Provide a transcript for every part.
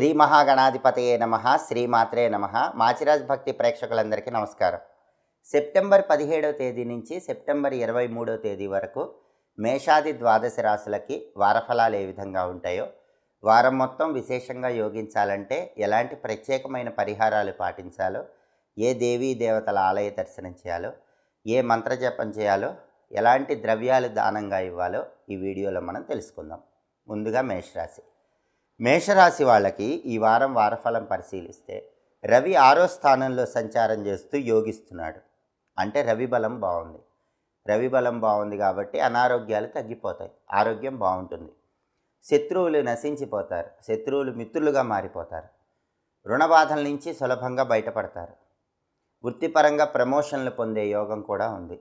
శ్రీ మహాగణాధిపతయే నమ శ్రీమాత్రే నమ మాచిరాజ్ భక్తి ప్రేక్షకులందరికీ నమస్కారం సెప్టెంబర్ పదిహేడవ తేదీ నుంచి సెప్టెంబర్ ఇరవై మూడవ తేదీ వరకు మేషాది ద్వాదశ రాశులకి వారఫలాలు ఏ విధంగా ఉంటాయో వారం మొత్తం విశేషంగా యోగించాలంటే ఎలాంటి ప్రత్యేకమైన పరిహారాలు పాటించాలో ఏ దేవీ దేవతల ఆలయ దర్శనం చేయాలో ఏ మంత్రజపం చేయాలో ఎలాంటి ద్రవ్యాలు దానంగా ఇవ్వాలో ఈ వీడియోలో మనం తెలుసుకుందాం ముందుగా మేషరాశి మేషరాశి వాళ్ళకి ఈ వారం వారఫలం పరిశీలిస్తే రవి ఆరో స్థానంలో సంచారం చేస్తూ యోగిస్తున్నాడు అంటే రవి బలం బాగుంది రవి బలం బాగుంది కాబట్టి అనారోగ్యాలు తగ్గిపోతాయి ఆరోగ్యం బాగుంటుంది శత్రువులు నశించిపోతారు శత్రువులు మిత్రులుగా మారిపోతారు రుణబాధల నుంచి సులభంగా బయటపడతారు వృత్తిపరంగా ప్రమోషన్లు పొందే యోగం కూడా ఉంది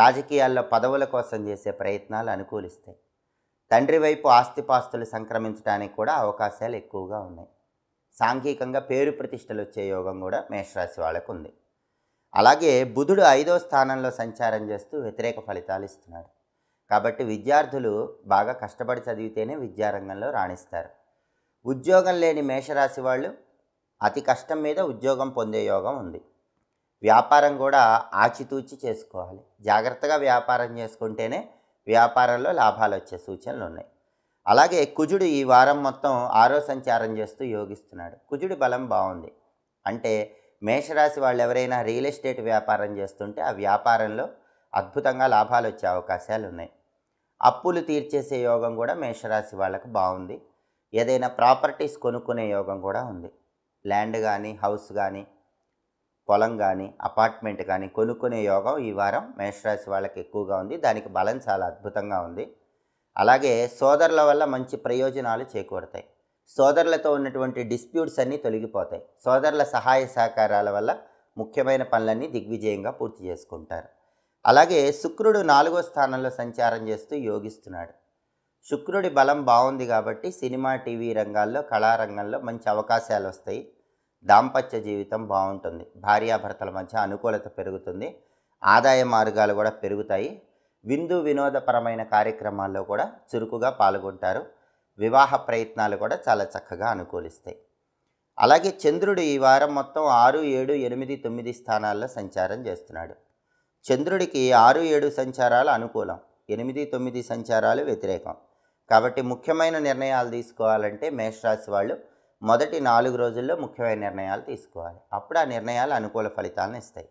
రాజకీయాల్లో పదవుల కోసం చేసే ప్రయత్నాలు అనుకూలిస్తాయి తండ్రి వైపు ఆస్తిపాస్తులు సంక్రమించడానికి కూడా అవకాశాలు ఎక్కువగా ఉన్నాయి సాంఘికంగా పేరు ప్రతిష్టలు వచ్చే యోగం కూడా మేషరాశి వాళ్ళకు ఉంది అలాగే బుధుడు ఐదో స్థానంలో సంచారం చేస్తూ వ్యతిరేక ఫలితాలు ఇస్తున్నాడు కాబట్టి విద్యార్థులు బాగా కష్టపడి చదివితేనే విద్యారంగంలో రాణిస్తారు ఉద్యోగం లేని మేషరాశి వాళ్ళు అతి కష్టం మీద ఉద్యోగం పొందే యోగం ఉంది వ్యాపారం కూడా ఆచితూచి చేసుకోవాలి జాగ్రత్తగా వ్యాపారం చేసుకుంటేనే వ్యాపారంలో లాభాలు వచ్చే సూచనలు ఉన్నాయి అలాగే కుజుడు ఈ వారం మొత్తం ఆరో సంచారం చేస్తూ యోగిస్తున్నాడు కుజుడి బలం బాగుంది అంటే మేషరాశి వాళ్ళు ఎవరైనా రియల్ ఎస్టేట్ వ్యాపారం చేస్తుంటే ఆ వ్యాపారంలో అద్భుతంగా లాభాలు వచ్చే అవకాశాలు ఉన్నాయి అప్పులు తీర్చేసే యోగం కూడా మేషరాశి వాళ్ళకు బాగుంది ఏదైనా ప్రాపర్టీస్ కొనుక్కునే యోగం కూడా ఉంది ల్యాండ్ కానీ హౌస్ కానీ పొలం కానీ అపార్ట్మెంట్ కానీ కొనుక్కునే యోగం ఈ వారం మేషరాశి వాళ్ళకి ఎక్కువగా ఉంది దానికి బలం చాలా అద్భుతంగా ఉంది అలాగే సోదరుల వల్ల మంచి ప్రయోజనాలు చేకూరుతాయి సోదరులతో ఉన్నటువంటి డిస్ప్యూట్స్ అన్నీ తొలగిపోతాయి సోదరుల సహాయ సహకారాల వల్ల ముఖ్యమైన పనులన్నీ దిగ్విజయంగా పూర్తి చేసుకుంటారు అలాగే శుక్రుడు నాలుగో స్థానంలో సంచారం చేస్తూ యోగిస్తున్నాడు శుక్రుడి బలం బాగుంది కాబట్టి సినిమా టీవీ రంగాల్లో కళారంగంలో మంచి అవకాశాలు వస్తాయి దాంపత్య జీవితం బాగుంటుంది భార్యాభర్తల మధ్య అనుకూలత పెరుగుతుంది ఆదాయ మార్గాలు కూడా పెరుగుతాయి విందు వినోదపరమైన కార్యక్రమాల్లో కూడా చురుకుగా పాల్గొంటారు వివాహ ప్రయత్నాలు కూడా చాలా చక్కగా అనుకూలిస్తాయి అలాగే చంద్రుడు ఈ వారం మొత్తం ఆరు ఏడు ఎనిమిది తొమ్మిది స్థానాల్లో సంచారం చేస్తున్నాడు చంద్రుడికి ఆరు ఏడు సంచారాలు అనుకూలం ఎనిమిది తొమ్మిది సంచారాలు వ్యతిరేకం కాబట్టి ముఖ్యమైన నిర్ణయాలు తీసుకోవాలంటే మేషరాశి వాళ్ళు మొదటి నాలుగు రోజుల్లో ముఖ్యమైన నిర్ణయాలు తీసుకోవాలి అప్పుడు ఆ నిర్ణయాలు అనుకూల ఫలితాలను ఇస్తాయి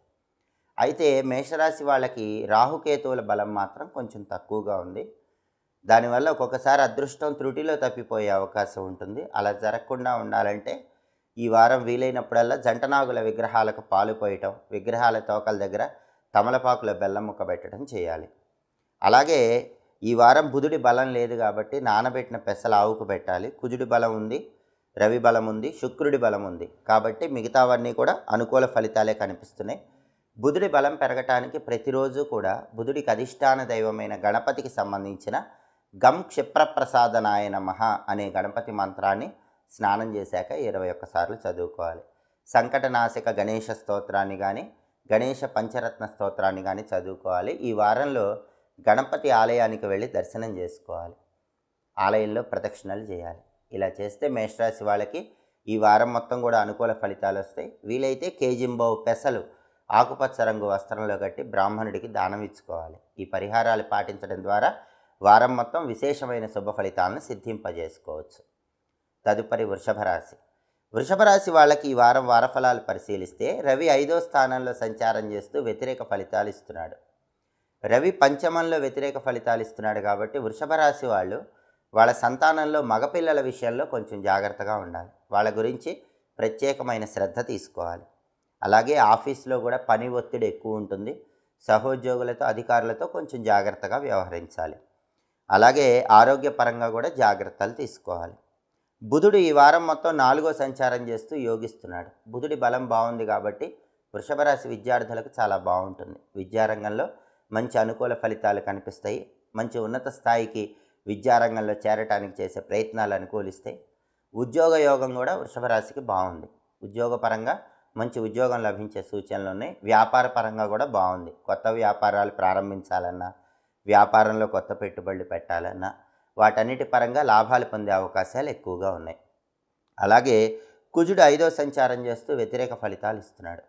అయితే మేషరాశి వాళ్ళకి రాహుకేతువుల బలం మాత్రం కొంచెం తక్కువగా ఉంది దానివల్ల ఒక్కొక్కసారి అదృష్టం త్రుటిలో తప్పిపోయే అవకాశం ఉంటుంది అలా జరగకుండా ఉండాలంటే ఈ వారం వీలైనప్పుడల్లా జంటనాగుల విగ్రహాలకు పాలు పోయటం విగ్రహాల తోకల దగ్గర తమలపాకుల బెల్లం ముక్క పెట్టడం చేయాలి అలాగే ఈ వారం బుధుడి బలం లేదు కాబట్టి నానబెట్టిన పెసలు ఆవుకు పెట్టాలి కుజుడి బలం ఉంది రవి బలం ఉంది శుక్రుడి బలం ఉంది కాబట్టి మిగతావన్నీ కూడా అనుకూల ఫలితాలే కనిపిస్తున్నాయి బుధుడి బలం పెరగటానికి ప్రతిరోజు కూడా బుధుడికి అధిష్టాన దైవమైన గణపతికి సంబంధించిన గం క్షిప్రప్రసాదనాయ నమ అనే గణపతి మంత్రాన్ని స్నానం చేశాక ఇరవై ఒక్కసార్లు చదువుకోవాలి సంకటనాశక గణేష స్తోత్రాన్ని కానీ గణేష పంచరత్న స్తోత్రాన్ని కానీ చదువుకోవాలి ఈ వారంలో గణపతి ఆలయానికి వెళ్ళి దర్శనం చేసుకోవాలి ఆలయంలో ప్రదక్షిణలు చేయాలి ఇలా చేస్తే మేషరాశి వాళ్ళకి ఈ వారం మొత్తం కూడా అనుకూల ఫలితాలు వస్తాయి వీలైతే కేజింబౌ పెసలు ఆకుపచ్చ రంగు వస్త్రంలో కట్టి బ్రాహ్మణుడికి దానం ఇచ్చుకోవాలి ఈ పరిహారాలు పాటించడం ద్వారా వారం మొత్తం విశేషమైన శుభ ఫలితాలను సిద్ధింపజేసుకోవచ్చు తదుపరి వృషభ రాశి వృషభ రాశి వాళ్ళకి ఈ వారం వార ఫలాలు పరిశీలిస్తే రవి ఐదో స్థానంలో సంచారం చేస్తూ వ్యతిరేక ఫలితాలు ఇస్తున్నాడు రవి పంచమంలో వ్యతిరేక ఫలితాలు ఇస్తున్నాడు కాబట్టి వృషభ రాశి వాళ్ళు వాళ్ళ సంతానంలో మగపిల్లల విషయంలో కొంచెం జాగ్రత్తగా ఉండాలి వాళ్ళ గురించి ప్రత్యేకమైన శ్రద్ధ తీసుకోవాలి అలాగే ఆఫీస్లో కూడా పని ఒత్తిడి ఎక్కువ ఉంటుంది సహోద్యోగులతో అధికారులతో కొంచెం జాగ్రత్తగా వ్యవహరించాలి అలాగే ఆరోగ్యపరంగా కూడా జాగ్రత్తలు తీసుకోవాలి బుధుడు ఈ వారం మొత్తం నాలుగో సంచారం చేస్తూ యోగిస్తున్నాడు బుధుడి బలం బాగుంది కాబట్టి వృషభ రాశి విద్యార్థులకు చాలా బాగుంటుంది విద్యారంగంలో మంచి అనుకూల ఫలితాలు కనిపిస్తాయి మంచి ఉన్నత స్థాయికి విద్యారంగంలో చేరటానికి చేసే ప్రయత్నాలు అనుకూలిస్తే ఉద్యోగ యోగం కూడా వృషభ రాశికి బాగుంది ఉద్యోగపరంగా మంచి ఉద్యోగం లభించే సూచనలు ఉన్నాయి వ్యాపార పరంగా కూడా బాగుంది కొత్త వ్యాపారాలు ప్రారంభించాలన్నా వ్యాపారంలో కొత్త పెట్టుబడులు పెట్టాలన్నా వాటన్నిటి పరంగా లాభాలు పొందే అవకాశాలు ఎక్కువగా ఉన్నాయి అలాగే కుజుడు ఐదో సంచారం చేస్తూ వ్యతిరేక ఫలితాలు ఇస్తున్నాడు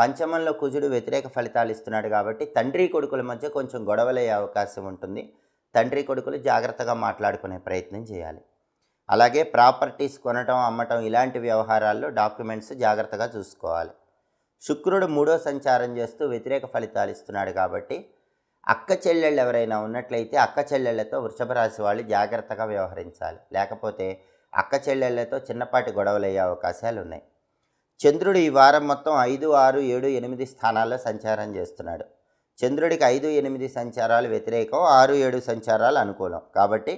పంచమంలో కుజుడు వ్యతిరేక ఫలితాలు ఇస్తున్నాడు కాబట్టి తండ్రి కొడుకుల మధ్య కొంచెం గొడవలయ్యే అవకాశం ఉంటుంది తండ్రి కొడుకులు జాగ్రత్తగా మాట్లాడుకునే ప్రయత్నం చేయాలి అలాగే ప్రాపర్టీస్ కొనటం అమ్మటం ఇలాంటి వ్యవహారాల్లో డాక్యుమెంట్స్ జాగ్రత్తగా చూసుకోవాలి శుక్రుడు మూడో సంచారం చేస్తూ వ్యతిరేక ఫలితాలు ఇస్తున్నాడు కాబట్టి అక్క చెల్లెళ్ళు ఎవరైనా ఉన్నట్లయితే అక్క చెల్లెళ్లతో వృషభ రాశి వాళ్ళు జాగ్రత్తగా వ్యవహరించాలి లేకపోతే అక్క చెల్లెళ్లతో చిన్నపాటి గొడవలయ్యే అవకాశాలు ఉన్నాయి చంద్రుడు ఈ వారం మొత్తం ఐదు ఆరు ఏడు ఎనిమిది స్థానాల్లో సంచారం చేస్తున్నాడు చంద్రుడికి ఐదు ఎనిమిది సంచారాలు వ్యతిరేకం ఆరు ఏడు సంచారాలు అనుకూలం కాబట్టి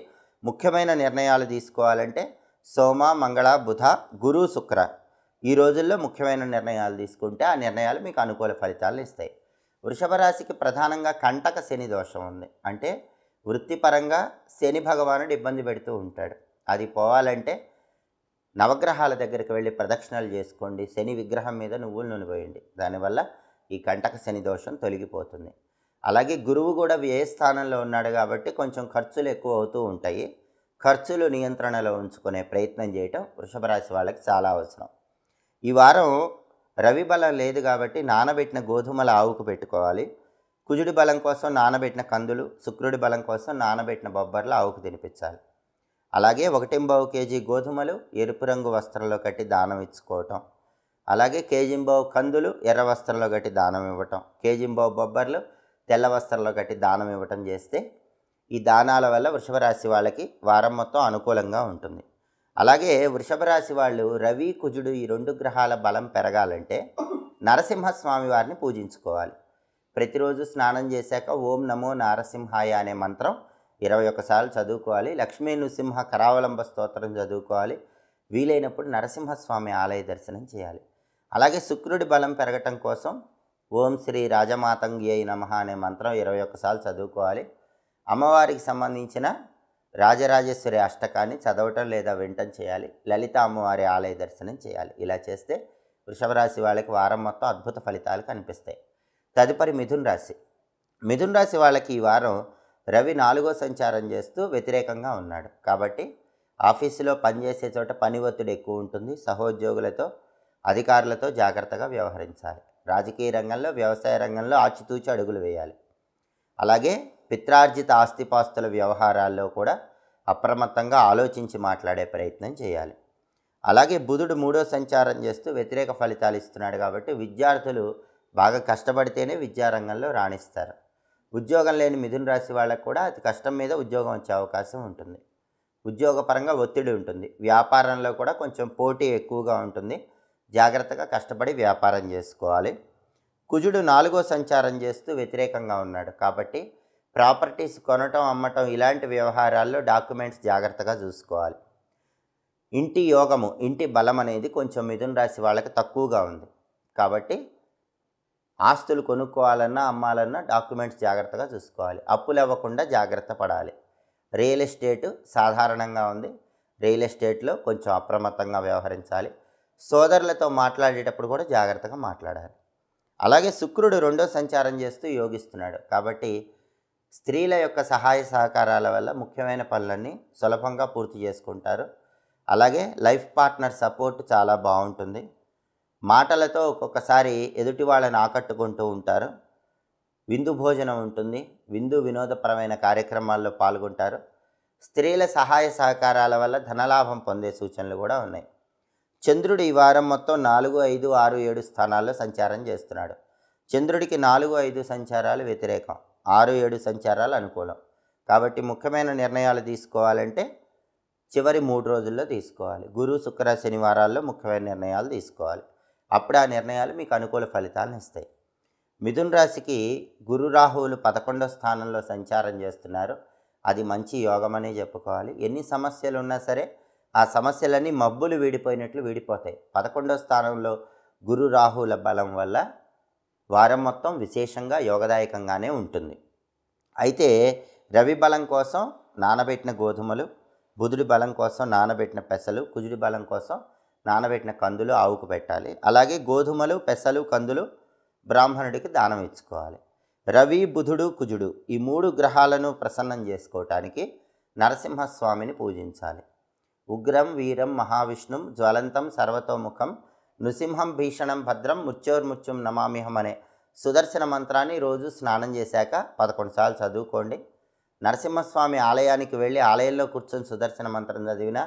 ముఖ్యమైన నిర్ణయాలు తీసుకోవాలంటే సోమ మంగళ బుధ గురు శుక్ర ఈ రోజుల్లో ముఖ్యమైన నిర్ణయాలు తీసుకుంటే ఆ నిర్ణయాలు మీకు అనుకూల ఫలితాలను ఇస్తాయి వృషభ రాశికి ప్రధానంగా కంటక శని దోషం ఉంది అంటే వృత్తిపరంగా శని భగవానుడు ఇబ్బంది పెడుతూ ఉంటాడు అది పోవాలంటే నవగ్రహాల దగ్గరికి వెళ్ళి ప్రదక్షిణలు చేసుకోండి శని విగ్రహం మీద నువ్వులు నూనె దానివల్ల ఈ కంటక శని దోషం తొలగిపోతుంది అలాగే గురువు కూడా వ్యయ స్థానంలో ఉన్నాడు కాబట్టి కొంచెం ఖర్చులు ఎక్కువ అవుతూ ఉంటాయి ఖర్చులు నియంత్రణలో ఉంచుకునే ప్రయత్నం చేయటం వృషభ రాశి వాళ్ళకి చాలా అవసరం ఈ వారం రవి బలం లేదు కాబట్టి నానబెట్టిన గోధుమల ఆవుకు పెట్టుకోవాలి కుజుడి బలం కోసం నానబెట్టిన కందులు శుక్రుడి బలం కోసం నానబెట్టిన బొబ్బర్లు ఆవుకు తినిపించాలి అలాగే ఒకటింబావు కేజీ గోధుమలు ఎరుపు రంగు వస్త్రంలో కట్టి దానం ఇచ్చుకోవటం అలాగే కేజింబావు కందులు ఎర్ర వస్త్రంలో కట్టి దానం ఇవ్వటం కేజింబావు బొబ్బర్లు తెల్ల వస్త్రంలో కట్టి దానం ఇవ్వటం చేస్తే ఈ దానాల వల్ల వృషభరాశి వాళ్ళకి వారం మొత్తం అనుకూలంగా ఉంటుంది అలాగే వృషభరాశి వాళ్ళు రవి కుజుడు ఈ రెండు గ్రహాల బలం పెరగాలంటే నరసింహస్వామి వారిని పూజించుకోవాలి ప్రతిరోజు స్నానం చేశాక ఓం నమో నారసింహాయ అనే మంత్రం ఇరవై ఒకసార్లు చదువుకోవాలి లక్ష్మీ నృసింహ కరావలంబ స్తోత్రం చదువుకోవాలి వీలైనప్పుడు నరసింహస్వామి ఆలయ దర్శనం చేయాలి అలాగే శుక్రుడి బలం పెరగటం కోసం ఓం శ్రీ రాజమాతంగియ నమ అనే మంత్రం ఇరవై ఒక్కసార్లు చదువుకోవాలి అమ్మవారికి సంబంధించిన రాజరాజేశ్వరి అష్టకాన్ని చదవటం లేదా వినటం చేయాలి లలిత అమ్మవారి ఆలయ దర్శనం చేయాలి ఇలా చేస్తే వృషభ రాశి వాళ్ళకి వారం మొత్తం అద్భుత ఫలితాలు కనిపిస్తాయి తదుపరి మిథున్ రాశి మిథున్ రాశి వాళ్ళకి ఈ వారం రవి నాలుగో సంచారం చేస్తూ వ్యతిరేకంగా ఉన్నాడు కాబట్టి ఆఫీసులో పనిచేసే చోట పని ఒత్తిడి ఎక్కువ ఉంటుంది సహోద్యోగులతో అధికారులతో జాగ్రత్తగా వ్యవహరించాలి రాజకీయ రంగంలో వ్యవసాయ రంగంలో ఆచితూచి అడుగులు వేయాలి అలాగే పిత్రార్జిత ఆస్తిపాస్తుల వ్యవహారాల్లో కూడా అప్రమత్తంగా ఆలోచించి మాట్లాడే ప్రయత్నం చేయాలి అలాగే బుధుడు మూడో సంచారం చేస్తూ వ్యతిరేక ఫలితాలు ఇస్తున్నాడు కాబట్టి విద్యార్థులు బాగా కష్టపడితేనే విద్యారంగంలో రాణిస్తారు ఉద్యోగం లేని మిథున రాశి వాళ్ళకు కూడా అతి కష్టం మీద ఉద్యోగం వచ్చే అవకాశం ఉంటుంది ఉద్యోగపరంగా ఒత్తిడి ఉంటుంది వ్యాపారంలో కూడా కొంచెం పోటీ ఎక్కువగా ఉంటుంది జాగ్రత్తగా కష్టపడి వ్యాపారం చేసుకోవాలి కుజుడు నాలుగో సంచారం చేస్తూ వ్యతిరేకంగా ఉన్నాడు కాబట్టి ప్రాపర్టీస్ కొనటం అమ్మటం ఇలాంటి వ్యవహారాల్లో డాక్యుమెంట్స్ జాగ్రత్తగా చూసుకోవాలి ఇంటి యోగము ఇంటి బలం అనేది కొంచెం మిథున రాశి వాళ్ళకి తక్కువగా ఉంది కాబట్టి ఆస్తులు కొనుక్కోవాలన్నా అమ్మాలన్నా డాక్యుమెంట్స్ జాగ్రత్తగా చూసుకోవాలి అప్పులు ఇవ్వకుండా జాగ్రత్త పడాలి రియల్ ఎస్టేటు సాధారణంగా ఉంది రియల్ ఎస్టేట్లో కొంచెం అప్రమత్తంగా వ్యవహరించాలి సోదరులతో మాట్లాడేటప్పుడు కూడా జాగ్రత్తగా మాట్లాడాలి అలాగే శుక్రుడు రెండో సంచారం చేస్తూ యోగిస్తున్నాడు కాబట్టి స్త్రీల యొక్క సహాయ సహకారాల వల్ల ముఖ్యమైన పనులన్నీ సులభంగా పూర్తి చేసుకుంటారు అలాగే లైఫ్ పార్ట్నర్ సపోర్ట్ చాలా బాగుంటుంది మాటలతో ఒక్కొక్కసారి ఎదుటి వాళ్ళని ఆకట్టుకుంటూ ఉంటారు విందు భోజనం ఉంటుంది విందు వినోదపరమైన కార్యక్రమాల్లో పాల్గొంటారు స్త్రీల సహాయ సహకారాల వల్ల ధనలాభం పొందే సూచనలు కూడా ఉన్నాయి చంద్రుడు ఈ వారం మొత్తం నాలుగు ఐదు ఆరు ఏడు స్థానాల్లో సంచారం చేస్తున్నాడు చంద్రుడికి నాలుగు ఐదు సంచారాలు వ్యతిరేకం ఆరు ఏడు సంచారాలు అనుకూలం కాబట్టి ముఖ్యమైన నిర్ణయాలు తీసుకోవాలంటే చివరి మూడు రోజుల్లో తీసుకోవాలి గురు శుక్ర శనివారాల్లో ముఖ్యమైన నిర్ణయాలు తీసుకోవాలి అప్పుడు ఆ నిర్ణయాలు మీకు అనుకూల ఫలితాలను ఇస్తాయి మిథున్ రాశికి గురు రాహువులు పదకొండో స్థానంలో సంచారం చేస్తున్నారు అది మంచి యోగం అనే చెప్పుకోవాలి ఎన్ని సమస్యలు ఉన్నా సరే ఆ సమస్యలన్నీ మబ్బులు వీడిపోయినట్లు వీడిపోతాయి పదకొండో స్థానంలో గురు రాహుల బలం వల్ల వారం మొత్తం విశేషంగా యోగదాయకంగానే ఉంటుంది అయితే రవి బలం కోసం నానబెట్టిన గోధుమలు బుధుడి బలం కోసం నానబెట్టిన పెసలు కుజుడి బలం కోసం నానబెట్టిన కందులు ఆవుకు పెట్టాలి అలాగే గోధుమలు పెసలు కందులు బ్రాహ్మణుడికి దానం ఇచ్చుకోవాలి రవి బుధుడు కుజుడు ఈ మూడు గ్రహాలను ప్రసన్నం చేసుకోవటానికి నరసింహస్వామిని పూజించాలి ఉగ్రం వీరం మహావిష్ణుం జ్వలంతం సర్వతోముఖం నృసింహం భీషణం భద్రం ముచ్చోర్ముచ్చుం నమామిహం అనే సుదర్శన మంత్రాన్ని రోజు స్నానం చేశాక పదకొండు సార్లు చదువుకోండి నరసింహస్వామి ఆలయానికి వెళ్ళి ఆలయంలో కూర్చొని సుదర్శన మంత్రం చదివిన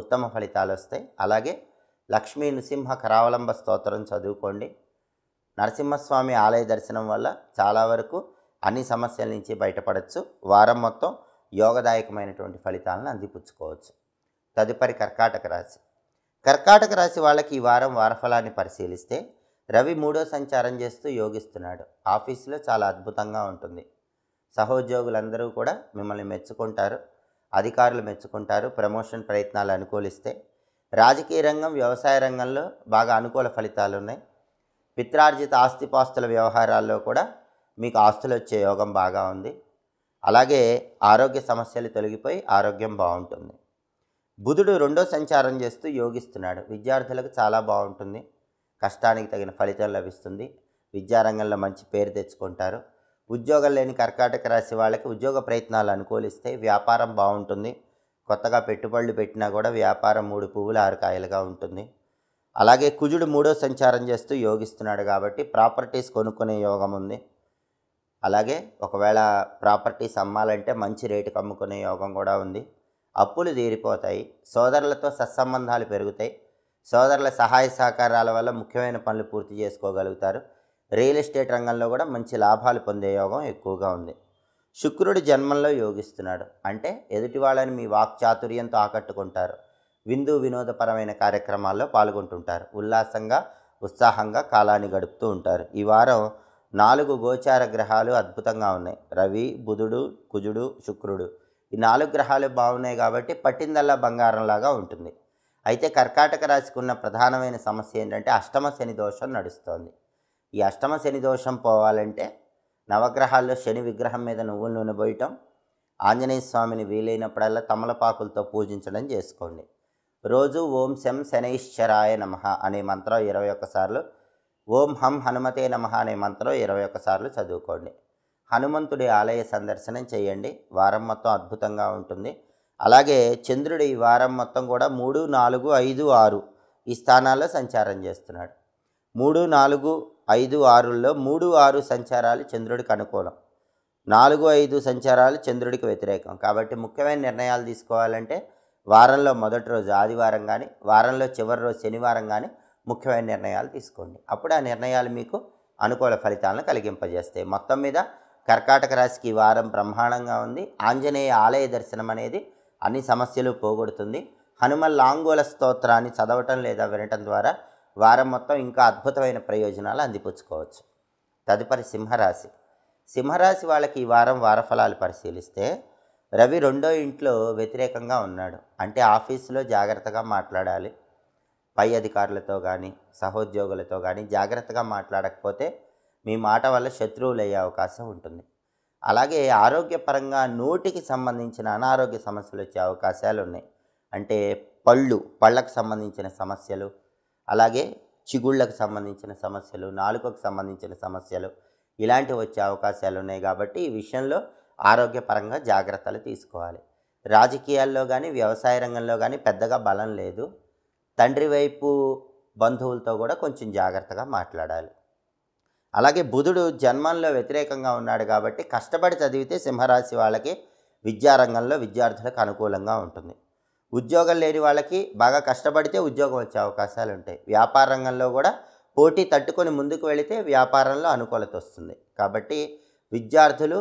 ఉత్తమ ఫలితాలు వస్తాయి అలాగే లక్ష్మీ నృసింహ కరావలంబ స్తోత్రం చదువుకోండి నరసింహస్వామి ఆలయ దర్శనం వల్ల చాలా వరకు అన్ని సమస్యల నుంచి బయటపడవచ్చు వారం మొత్తం యోగదాయకమైనటువంటి ఫలితాలను అందిపుచ్చుకోవచ్చు తదుపరి కర్కాటక రాశి కర్కాటక రాశి వాళ్ళకి ఈ వారం వారఫలాన్ని పరిశీలిస్తే రవి మూడో సంచారం చేస్తూ యోగిస్తున్నాడు ఆఫీసులో చాలా అద్భుతంగా ఉంటుంది సహోద్యోగులందరూ కూడా మిమ్మల్ని మెచ్చుకుంటారు అధికారులు మెచ్చుకుంటారు ప్రమోషన్ ప్రయత్నాలు అనుకూలిస్తే రాజకీయ రంగం వ్యవసాయ రంగంలో బాగా అనుకూల ఫలితాలు ఉన్నాయి పిత్రార్జిత ఆస్తిపాస్తుల వ్యవహారాల్లో కూడా మీకు ఆస్తులు వచ్చే యోగం బాగా ఉంది అలాగే ఆరోగ్య సమస్యలు తొలగిపోయి ఆరోగ్యం బాగుంటుంది బుధుడు రెండో సంచారం చేస్తూ యోగిస్తున్నాడు విద్యార్థులకు చాలా బాగుంటుంది కష్టానికి తగిన ఫలితం లభిస్తుంది విద్యారంగంలో మంచి పేరు తెచ్చుకుంటారు ఉద్యోగం లేని కర్కాటక రాశి వాళ్ళకి ఉద్యోగ ప్రయత్నాలు అనుకూలిస్తే వ్యాపారం బాగుంటుంది కొత్తగా పెట్టుబడులు పెట్టినా కూడా వ్యాపారం మూడు పువ్వులు ఆరు కాయలుగా ఉంటుంది అలాగే కుజుడు మూడో సంచారం చేస్తూ యోగిస్తున్నాడు కాబట్టి ప్రాపర్టీస్ కొనుక్కునే యోగం ఉంది అలాగే ఒకవేళ ప్రాపర్టీస్ అమ్మాలంటే మంచి రేటుకి అమ్ముకునే యోగం కూడా ఉంది అప్పులు తీరిపోతాయి సోదరులతో సత్సంబంధాలు పెరుగుతాయి సోదరుల సహాయ సహకారాల వల్ల ముఖ్యమైన పనులు పూర్తి చేసుకోగలుగుతారు రియల్ ఎస్టేట్ రంగంలో కూడా మంచి లాభాలు పొందే యోగం ఎక్కువగా ఉంది శుక్రుడు జన్మంలో యోగిస్తున్నాడు అంటే ఎదుటి వాళ్ళని మీ వాక్ చాతుర్యంతో ఆకట్టుకుంటారు విందు వినోదపరమైన కార్యక్రమాల్లో పాల్గొంటుంటారు ఉల్లాసంగా ఉత్సాహంగా కాలాన్ని గడుపుతూ ఉంటారు ఈ వారం నాలుగు గోచార గ్రహాలు అద్భుతంగా ఉన్నాయి రవి బుధుడు కుజుడు శుక్రుడు ఈ నాలుగు గ్రహాలు బాగున్నాయి కాబట్టి పట్టిందల్లా బంగారంలాగా ఉంటుంది అయితే కర్కాటక రాశికి ఉన్న ప్రధానమైన సమస్య ఏంటంటే అష్టమ శని దోషం నడుస్తోంది ఈ అష్టమ శని దోషం పోవాలంటే నవగ్రహాల్లో శని విగ్రహం మీద నువ్వులు నూనె పోయటం ఆంజనేయ స్వామిని వీలైనప్పుడల్లా తమలపాకులతో పూజించడం చేసుకోండి రోజు ఓం శం శనైశ్వరాయ నమ అనే మంత్రం ఇరవై ఒక్కసార్లు ఓం హం హనుమతే నమ అనే మంత్రం ఇరవై ఒక్కసార్లు చదువుకోండి హనుమంతుడి ఆలయ సందర్శనం చేయండి వారం మొత్తం అద్భుతంగా ఉంటుంది అలాగే చంద్రుడి వారం మొత్తం కూడా మూడు నాలుగు ఐదు ఆరు ఈ స్థానాల్లో సంచారం చేస్తున్నాడు మూడు నాలుగు ఐదు ఆరుల్లో మూడు ఆరు సంచారాలు చంద్రుడికి అనుకూలం నాలుగు ఐదు సంచారాలు చంద్రుడికి వ్యతిరేకం కాబట్టి ముఖ్యమైన నిర్ణయాలు తీసుకోవాలంటే వారంలో మొదటి రోజు ఆదివారం కానీ వారంలో చివరి రోజు శనివారం కానీ ముఖ్యమైన నిర్ణయాలు తీసుకోండి అప్పుడు ఆ నిర్ణయాలు మీకు అనుకూల ఫలితాలను కలిగింపజేస్తాయి మొత్తం మీద కర్కాటక రాశికి ఈ వారం బ్రహ్మాండంగా ఉంది ఆంజనేయ ఆలయ దర్శనం అనేది అన్ని సమస్యలు పోగొడుతుంది హనుమ లాంగోల స్తోత్రాన్ని చదవటం లేదా వినటం ద్వారా వారం మొత్తం ఇంకా అద్భుతమైన ప్రయోజనాలు అందిపుచ్చుకోవచ్చు తదుపరి సింహరాశి సింహరాశి వాళ్ళకి ఈ వారం వారఫలాలు పరిశీలిస్తే రవి రెండో ఇంట్లో వ్యతిరేకంగా ఉన్నాడు అంటే ఆఫీసులో జాగ్రత్తగా మాట్లాడాలి పై అధికారులతో కానీ సహోద్యోగులతో కానీ జాగ్రత్తగా మాట్లాడకపోతే మీ మాట వల్ల శత్రువులయ్యే అవకాశం ఉంటుంది అలాగే ఆరోగ్యపరంగా నోటికి సంబంధించిన అనారోగ్య సమస్యలు వచ్చే అవకాశాలు ఉన్నాయి అంటే పళ్ళు పళ్ళకు సంబంధించిన సమస్యలు అలాగే చిగుళ్ళకు సంబంధించిన సమస్యలు నాలుకకు సంబంధించిన సమస్యలు ఇలాంటివి వచ్చే అవకాశాలు ఉన్నాయి కాబట్టి ఈ విషయంలో ఆరోగ్యపరంగా జాగ్రత్తలు తీసుకోవాలి రాజకీయాల్లో కానీ వ్యవసాయ రంగంలో కానీ పెద్దగా బలం లేదు తండ్రి వైపు బంధువులతో కూడా కొంచెం జాగ్రత్తగా మాట్లాడాలి అలాగే బుధుడు జన్మంలో వ్యతిరేకంగా ఉన్నాడు కాబట్టి కష్టపడి చదివితే సింహరాశి వాళ్ళకి విద్యారంగంలో విద్యార్థులకు అనుకూలంగా ఉంటుంది ఉద్యోగం లేని వాళ్ళకి బాగా కష్టపడితే ఉద్యోగం వచ్చే అవకాశాలు ఉంటాయి వ్యాపార రంగంలో కూడా పోటీ తట్టుకొని ముందుకు వెళితే వ్యాపారంలో అనుకూలత వస్తుంది కాబట్టి విద్యార్థులు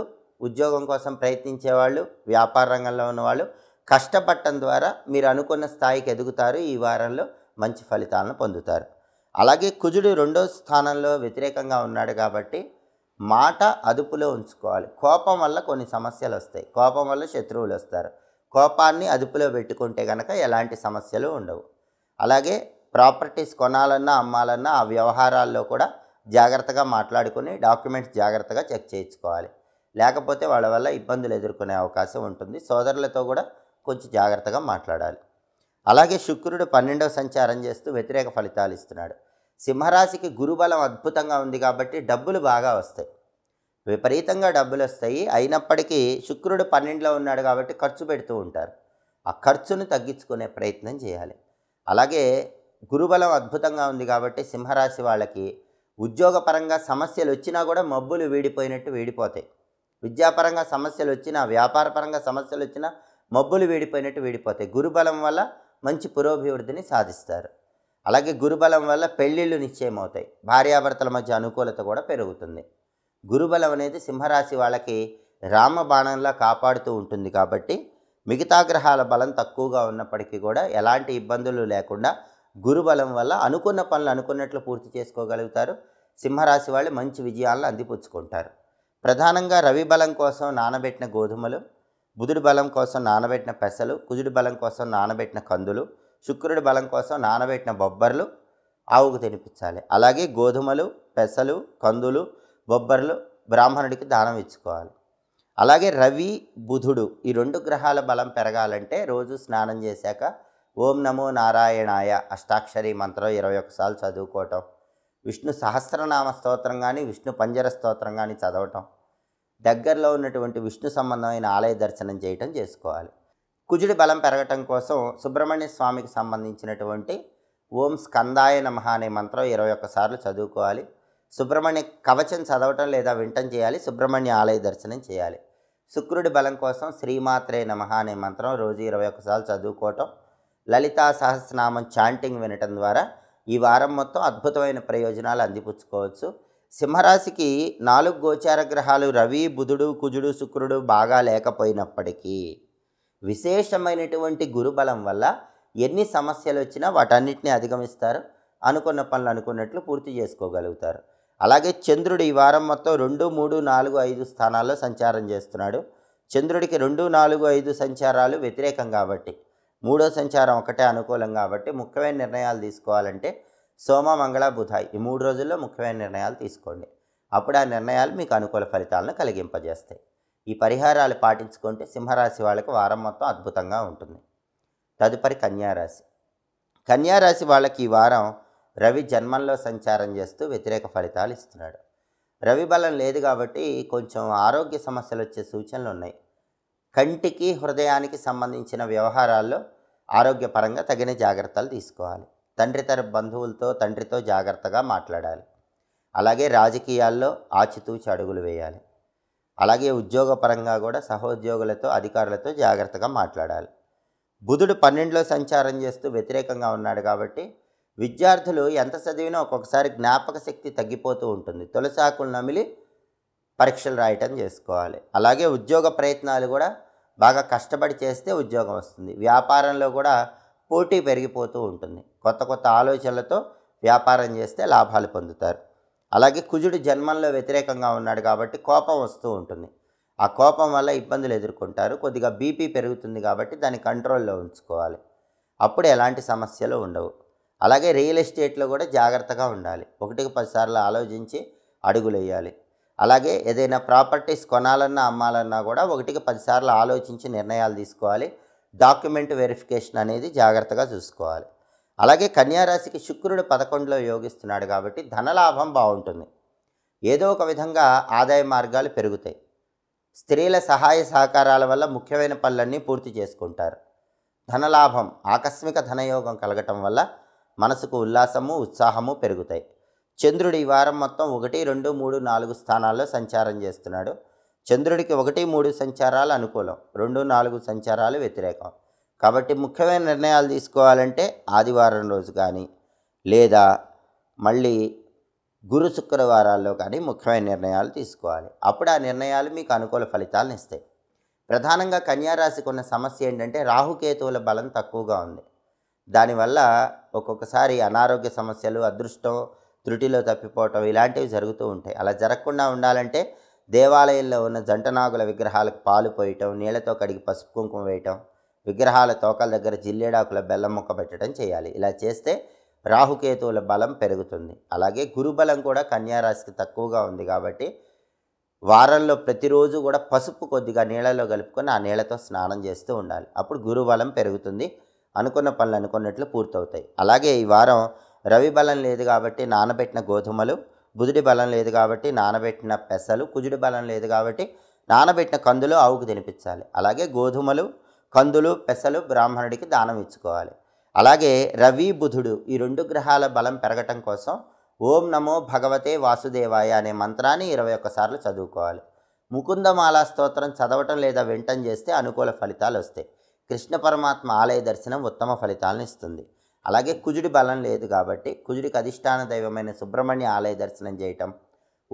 ఉద్యోగం కోసం ప్రయత్నించే వాళ్ళు వ్యాపార రంగంలో ఉన్నవాళ్ళు కష్టపడటం ద్వారా మీరు అనుకున్న స్థాయికి ఎదుగుతారు ఈ వారంలో మంచి ఫలితాలను పొందుతారు అలాగే కుజుడు రెండో స్థానంలో వ్యతిరేకంగా ఉన్నాడు కాబట్టి మాట అదుపులో ఉంచుకోవాలి కోపం వల్ల కొన్ని సమస్యలు వస్తాయి కోపం వల్ల శత్రువులు వస్తారు కోపాన్ని అదుపులో పెట్టుకుంటే కనుక ఎలాంటి సమస్యలు ఉండవు అలాగే ప్రాపర్టీస్ కొనాలన్నా అమ్మాలన్నా ఆ వ్యవహారాల్లో కూడా జాగ్రత్తగా మాట్లాడుకుని డాక్యుమెంట్స్ జాగ్రత్తగా చెక్ చేయించుకోవాలి లేకపోతే వాళ్ళ వల్ల ఇబ్బందులు ఎదుర్కొనే అవకాశం ఉంటుంది సోదరులతో కూడా కొంచెం జాగ్రత్తగా మాట్లాడాలి అలాగే శుక్రుడు పన్నెండవ సంచారం చేస్తూ వ్యతిరేక ఫలితాలు ఇస్తున్నాడు సింహరాశికి గురుబలం అద్భుతంగా ఉంది కాబట్టి డబ్బులు బాగా వస్తాయి విపరీతంగా డబ్బులు వస్తాయి అయినప్పటికీ శుక్రుడు పన్నెండులో ఉన్నాడు కాబట్టి ఖర్చు పెడుతూ ఉంటారు ఆ ఖర్చును తగ్గించుకునే ప్రయత్నం చేయాలి అలాగే గురుబలం అద్భుతంగా ఉంది కాబట్టి సింహరాశి వాళ్ళకి ఉద్యోగపరంగా సమస్యలు వచ్చినా కూడా మబ్బులు వీడిపోయినట్టు వీడిపోతాయి విద్యాపరంగా సమస్యలు వచ్చినా వ్యాపారపరంగా సమస్యలు వచ్చినా మబ్బులు వీడిపోయినట్టు వీడిపోతాయి గురుబలం వల్ల మంచి పురోభివృద్ధిని సాధిస్తారు అలాగే గురుబలం వల్ల పెళ్ళిళ్ళు నిశ్చయమవుతాయి భార్యాభర్తల మధ్య అనుకూలత కూడా పెరుగుతుంది గురుబలం అనేది సింహరాశి వాళ్ళకి రామబాణంలా కాపాడుతూ ఉంటుంది కాబట్టి మిగతా గ్రహాల బలం తక్కువగా ఉన్నప్పటికీ కూడా ఎలాంటి ఇబ్బందులు లేకుండా గురుబలం వల్ల అనుకున్న పనులు అనుకున్నట్లు పూర్తి చేసుకోగలుగుతారు సింహరాశి వాళ్ళు మంచి విజయాలను అందిపుచ్చుకుంటారు ప్రధానంగా రవి బలం కోసం నానబెట్టిన గోధుమలు బుధుడి బలం కోసం నానబెట్టిన పెసలు కుజుడి బలం కోసం నానబెట్టిన కందులు శుక్రుడి బలం కోసం నానబెట్టిన బొబ్బర్లు ఆవుకు తినిపించాలి అలాగే గోధుమలు పెసలు కందులు బొబ్బర్లు బ్రాహ్మణుడికి దానం ఇచ్చుకోవాలి అలాగే రవి బుధుడు ఈ రెండు గ్రహాల బలం పెరగాలంటే రోజు స్నానం చేశాక ఓం నమో నారాయణాయ అష్టాక్షరి మంత్రం ఇరవై ఒకసార్లు చదువుకోవటం విష్ణు సహస్రనామ స్తోత్రం కానీ విష్ణు పంజర స్తోత్రం కానీ చదవటం దగ్గరలో ఉన్నటువంటి విష్ణు సంబంధమైన ఆలయ దర్శనం చేయటం చేసుకోవాలి కుజుడి బలం పెరగటం కోసం సుబ్రహ్మణ్య స్వామికి సంబంధించినటువంటి ఓం స్కందాయ నమ అనే మంత్రం ఇరవై ఒక్కసార్లు చదువుకోవాలి సుబ్రహ్మణ్య కవచం చదవటం లేదా వింటం చేయాలి సుబ్రహ్మణ్య ఆలయ దర్శనం చేయాలి శుక్రుడి బలం కోసం శ్రీమాత్రే నమ అనే మంత్రం రోజు ఇరవై ఒకసార్లు చదువుకోవటం లలితా సహస్రనామం చాంటింగ్ వినటం ద్వారా ఈ వారం మొత్తం అద్భుతమైన ప్రయోజనాలు అందిపుచ్చుకోవచ్చు సింహరాశికి నాలుగు గోచార గ్రహాలు రవి బుధుడు కుజుడు శుక్రుడు బాగా లేకపోయినప్పటికీ విశేషమైనటువంటి గురుబలం వల్ల ఎన్ని సమస్యలు వచ్చినా వాటన్నిటిని అధిగమిస్తారు అనుకున్న పనులు అనుకున్నట్లు పూర్తి చేసుకోగలుగుతారు అలాగే చంద్రుడు ఈ వారం మొత్తం రెండు మూడు నాలుగు ఐదు స్థానాల్లో సంచారం చేస్తున్నాడు చంద్రుడికి రెండు నాలుగు ఐదు సంచారాలు వ్యతిరేకం కాబట్టి మూడో సంచారం ఒకటే అనుకూలం కాబట్టి ముఖ్యమైన నిర్ణయాలు తీసుకోవాలంటే సోమ మంగళ బుధ ఈ మూడు రోజుల్లో ముఖ్యమైన నిర్ణయాలు తీసుకోండి అప్పుడు ఆ నిర్ణయాలు మీకు అనుకూల ఫలితాలను కలిగింపజేస్తాయి ఈ పరిహారాలు పాటించుకుంటే సింహరాశి వాళ్ళకి వారం మొత్తం అద్భుతంగా ఉంటుంది తదుపరి కన్యారాశి కన్యారాశి వాళ్ళకి ఈ వారం రవి జన్మంలో సంచారం చేస్తూ వ్యతిరేక ఫలితాలు ఇస్తున్నాడు రవి బలం లేదు కాబట్టి కొంచెం ఆరోగ్య సమస్యలు వచ్చే సూచనలు ఉన్నాయి కంటికి హృదయానికి సంబంధించిన వ్యవహారాల్లో ఆరోగ్యపరంగా తగిన జాగ్రత్తలు తీసుకోవాలి తండ్రి తర బంధువులతో తండ్రితో జాగ్రత్తగా మాట్లాడాలి అలాగే రాజకీయాల్లో ఆచితూచి అడుగులు వేయాలి అలాగే ఉద్యోగపరంగా కూడా సహోద్యోగులతో అధికారులతో జాగ్రత్తగా మాట్లాడాలి బుధుడు పన్నెండులో సంచారం చేస్తూ వ్యతిరేకంగా ఉన్నాడు కాబట్టి విద్యార్థులు ఎంత చదివినా ఒక్కొక్కసారి జ్ఞాపక శక్తి తగ్గిపోతూ ఉంటుంది తులసాకులు నమిలి పరీక్షలు రాయటం చేసుకోవాలి అలాగే ఉద్యోగ ప్రయత్నాలు కూడా బాగా కష్టపడి చేస్తే ఉద్యోగం వస్తుంది వ్యాపారంలో కూడా పోటీ పెరిగిపోతూ ఉంటుంది కొత్త కొత్త ఆలోచనలతో వ్యాపారం చేస్తే లాభాలు పొందుతారు అలాగే కుజుడు జన్మంలో వ్యతిరేకంగా ఉన్నాడు కాబట్టి కోపం వస్తూ ఉంటుంది ఆ కోపం వల్ల ఇబ్బందులు ఎదుర్కొంటారు కొద్దిగా బీపీ పెరుగుతుంది కాబట్టి దాన్ని కంట్రోల్లో ఉంచుకోవాలి అప్పుడు ఎలాంటి సమస్యలు ఉండవు అలాగే రియల్ ఎస్టేట్లో కూడా జాగ్రత్తగా ఉండాలి ఒకటికి పదిసార్లు ఆలోచించి అడుగులేయాలి అలాగే ఏదైనా ప్రాపర్టీస్ కొనాలన్నా అమ్మాలన్నా కూడా ఒకటికి పదిసార్లు ఆలోచించి నిర్ణయాలు తీసుకోవాలి డాక్యుమెంట్ వెరిఫికేషన్ అనేది జాగ్రత్తగా చూసుకోవాలి అలాగే కన్యారాశికి శుక్రుడు పదకొండులో యోగిస్తున్నాడు కాబట్టి ధనలాభం బాగుంటుంది ఏదో ఒక విధంగా ఆదాయ మార్గాలు పెరుగుతాయి స్త్రీల సహాయ సహకారాల వల్ల ముఖ్యమైన పనులన్నీ పూర్తి చేసుకుంటారు ధనలాభం ఆకస్మిక ధనయోగం కలగటం వల్ల మనసుకు ఉల్లాసము ఉత్సాహము పెరుగుతాయి చంద్రుడు ఈ వారం మొత్తం ఒకటి రెండు మూడు నాలుగు స్థానాల్లో సంచారం చేస్తున్నాడు చంద్రుడికి ఒకటి మూడు సంచారాలు అనుకూలం రెండు నాలుగు సంచారాలు వ్యతిరేకం కాబట్టి ముఖ్యమైన నిర్ణయాలు తీసుకోవాలంటే ఆదివారం రోజు కానీ లేదా మళ్ళీ గురు శుక్రవారాల్లో కానీ ముఖ్యమైన నిర్ణయాలు తీసుకోవాలి అప్పుడు ఆ నిర్ణయాలు మీకు అనుకూల ఫలితాలను ఇస్తాయి ప్రధానంగా కన్యారాశికి ఉన్న సమస్య ఏంటంటే రాహుకేతువుల బలం తక్కువగా ఉంది దానివల్ల ఒక్కొక్కసారి అనారోగ్య సమస్యలు అదృష్టం త్రుటిలో తప్పిపోవటం ఇలాంటివి జరుగుతూ ఉంటాయి అలా జరగకుండా ఉండాలంటే దేవాలయంలో ఉన్న జంట నాగుల విగ్రహాలకు పాలు పోయటం నీళ్లతో కడిగి పసుపు కుంకుమ వేయటం విగ్రహాల తోకల దగ్గర జిల్లేడాకుల బెల్లం మొక్క పెట్టడం చేయాలి ఇలా చేస్తే రాహుకేతువుల బలం పెరుగుతుంది అలాగే గురుబలం కూడా కన్యారాశికి తక్కువగా ఉంది కాబట్టి వారంలో ప్రతిరోజు కూడా పసుపు కొద్దిగా నీళ్ళలో కలుపుకొని ఆ నీళ్ళతో స్నానం చేస్తూ ఉండాలి అప్పుడు గురుబలం పెరుగుతుంది అనుకున్న పనులు అనుకున్నట్లు పూర్తవుతాయి అలాగే ఈ వారం రవి బలం లేదు కాబట్టి నానబెట్టిన గోధుమలు బుధుడి బలం లేదు కాబట్టి నానబెట్టిన పెసలు కుజుడి బలం లేదు కాబట్టి నానబెట్టిన కందులు ఆవుకు తినిపించాలి అలాగే గోధుమలు కందులు పెసలు బ్రాహ్మణుడికి దానం ఇచ్చుకోవాలి అలాగే రవి బుధుడు ఈ రెండు గ్రహాల బలం పెరగటం కోసం ఓం నమో భగవతే వాసుదేవాయ అనే మంత్రాన్ని ఇరవై ఒక్కసార్లు చదువుకోవాలి ముకుందమాల స్తోత్రం చదవటం లేదా వింటం చేస్తే అనుకూల ఫలితాలు వస్తాయి కృష్ణ పరమాత్మ ఆలయ దర్శనం ఉత్తమ ఫలితాలను ఇస్తుంది అలాగే కుజుడి బలం లేదు కాబట్టి కుజుడికి అధిష్టాన దైవమైన సుబ్రహ్మణ్య ఆలయ దర్శనం చేయటం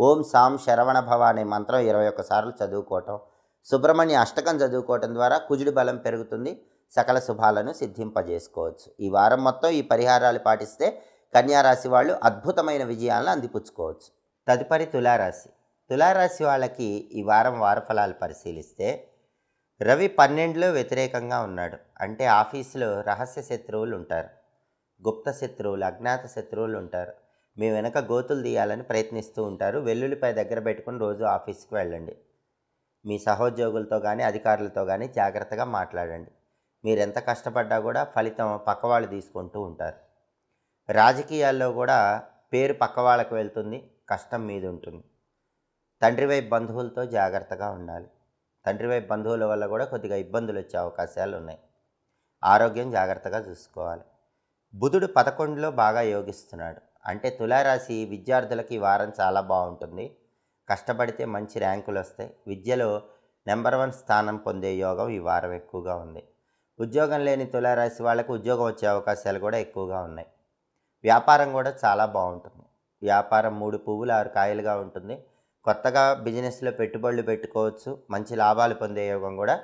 ఓం సాం శరవణ భవ అనే మంత్రం ఇరవై ఒక్కసార్లు చదువుకోవటం సుబ్రహ్మణ్య అష్టకం చదువుకోవటం ద్వారా కుజుడి బలం పెరుగుతుంది సకల శుభాలను సిద్ధింపజేసుకోవచ్చు ఈ వారం మొత్తం ఈ పరిహారాలు పాటిస్తే కన్యారాశి వాళ్ళు అద్భుతమైన విజయాలను అందిపుచ్చుకోవచ్చు తదుపరి తులారాశి తులారాశి వాళ్ళకి ఈ వారం వారఫలాలు పరిశీలిస్తే రవి పన్నెండులో వ్యతిరేకంగా ఉన్నాడు అంటే ఆఫీసులో రహస్య శత్రువులు ఉంటారు గుప్త శత్రువులు అజ్ఞాత శత్రువులు ఉంటారు మీ వెనక గోతులు తీయాలని ప్రయత్నిస్తూ ఉంటారు వెల్లుల్లిపై దగ్గర పెట్టుకుని రోజు ఆఫీస్కి వెళ్ళండి మీ సహోద్యోగులతో కానీ అధికారులతో కానీ జాగ్రత్తగా మాట్లాడండి మీరు ఎంత కష్టపడ్డా కూడా ఫలితం పక్కవాళ్ళు తీసుకుంటూ ఉంటారు రాజకీయాల్లో కూడా పేరు పక్కవాళ్ళకు వెళ్తుంది కష్టం మీద ఉంటుంది తండ్రి వైపు బంధువులతో జాగ్రత్తగా ఉండాలి తండ్రి వైపు బంధువుల వల్ల కూడా కొద్దిగా ఇబ్బందులు వచ్చే అవకాశాలు ఉన్నాయి ఆరోగ్యం జాగ్రత్తగా చూసుకోవాలి బుధుడు పదకొండులో బాగా యోగిస్తున్నాడు అంటే తులారాశి విద్యార్థులకి వారం చాలా బాగుంటుంది కష్టపడితే మంచి ర్యాంకులు వస్తాయి విద్యలో నెంబర్ వన్ స్థానం పొందే యోగం ఈ వారం ఎక్కువగా ఉంది ఉద్యోగం లేని తులారాశి వాళ్ళకు ఉద్యోగం వచ్చే అవకాశాలు కూడా ఎక్కువగా ఉన్నాయి వ్యాపారం కూడా చాలా బాగుంటుంది వ్యాపారం మూడు పువ్వులు ఆరు కాయలుగా ఉంటుంది కొత్తగా బిజినెస్లో పెట్టుబడులు పెట్టుకోవచ్చు మంచి లాభాలు పొందే యోగం కూడా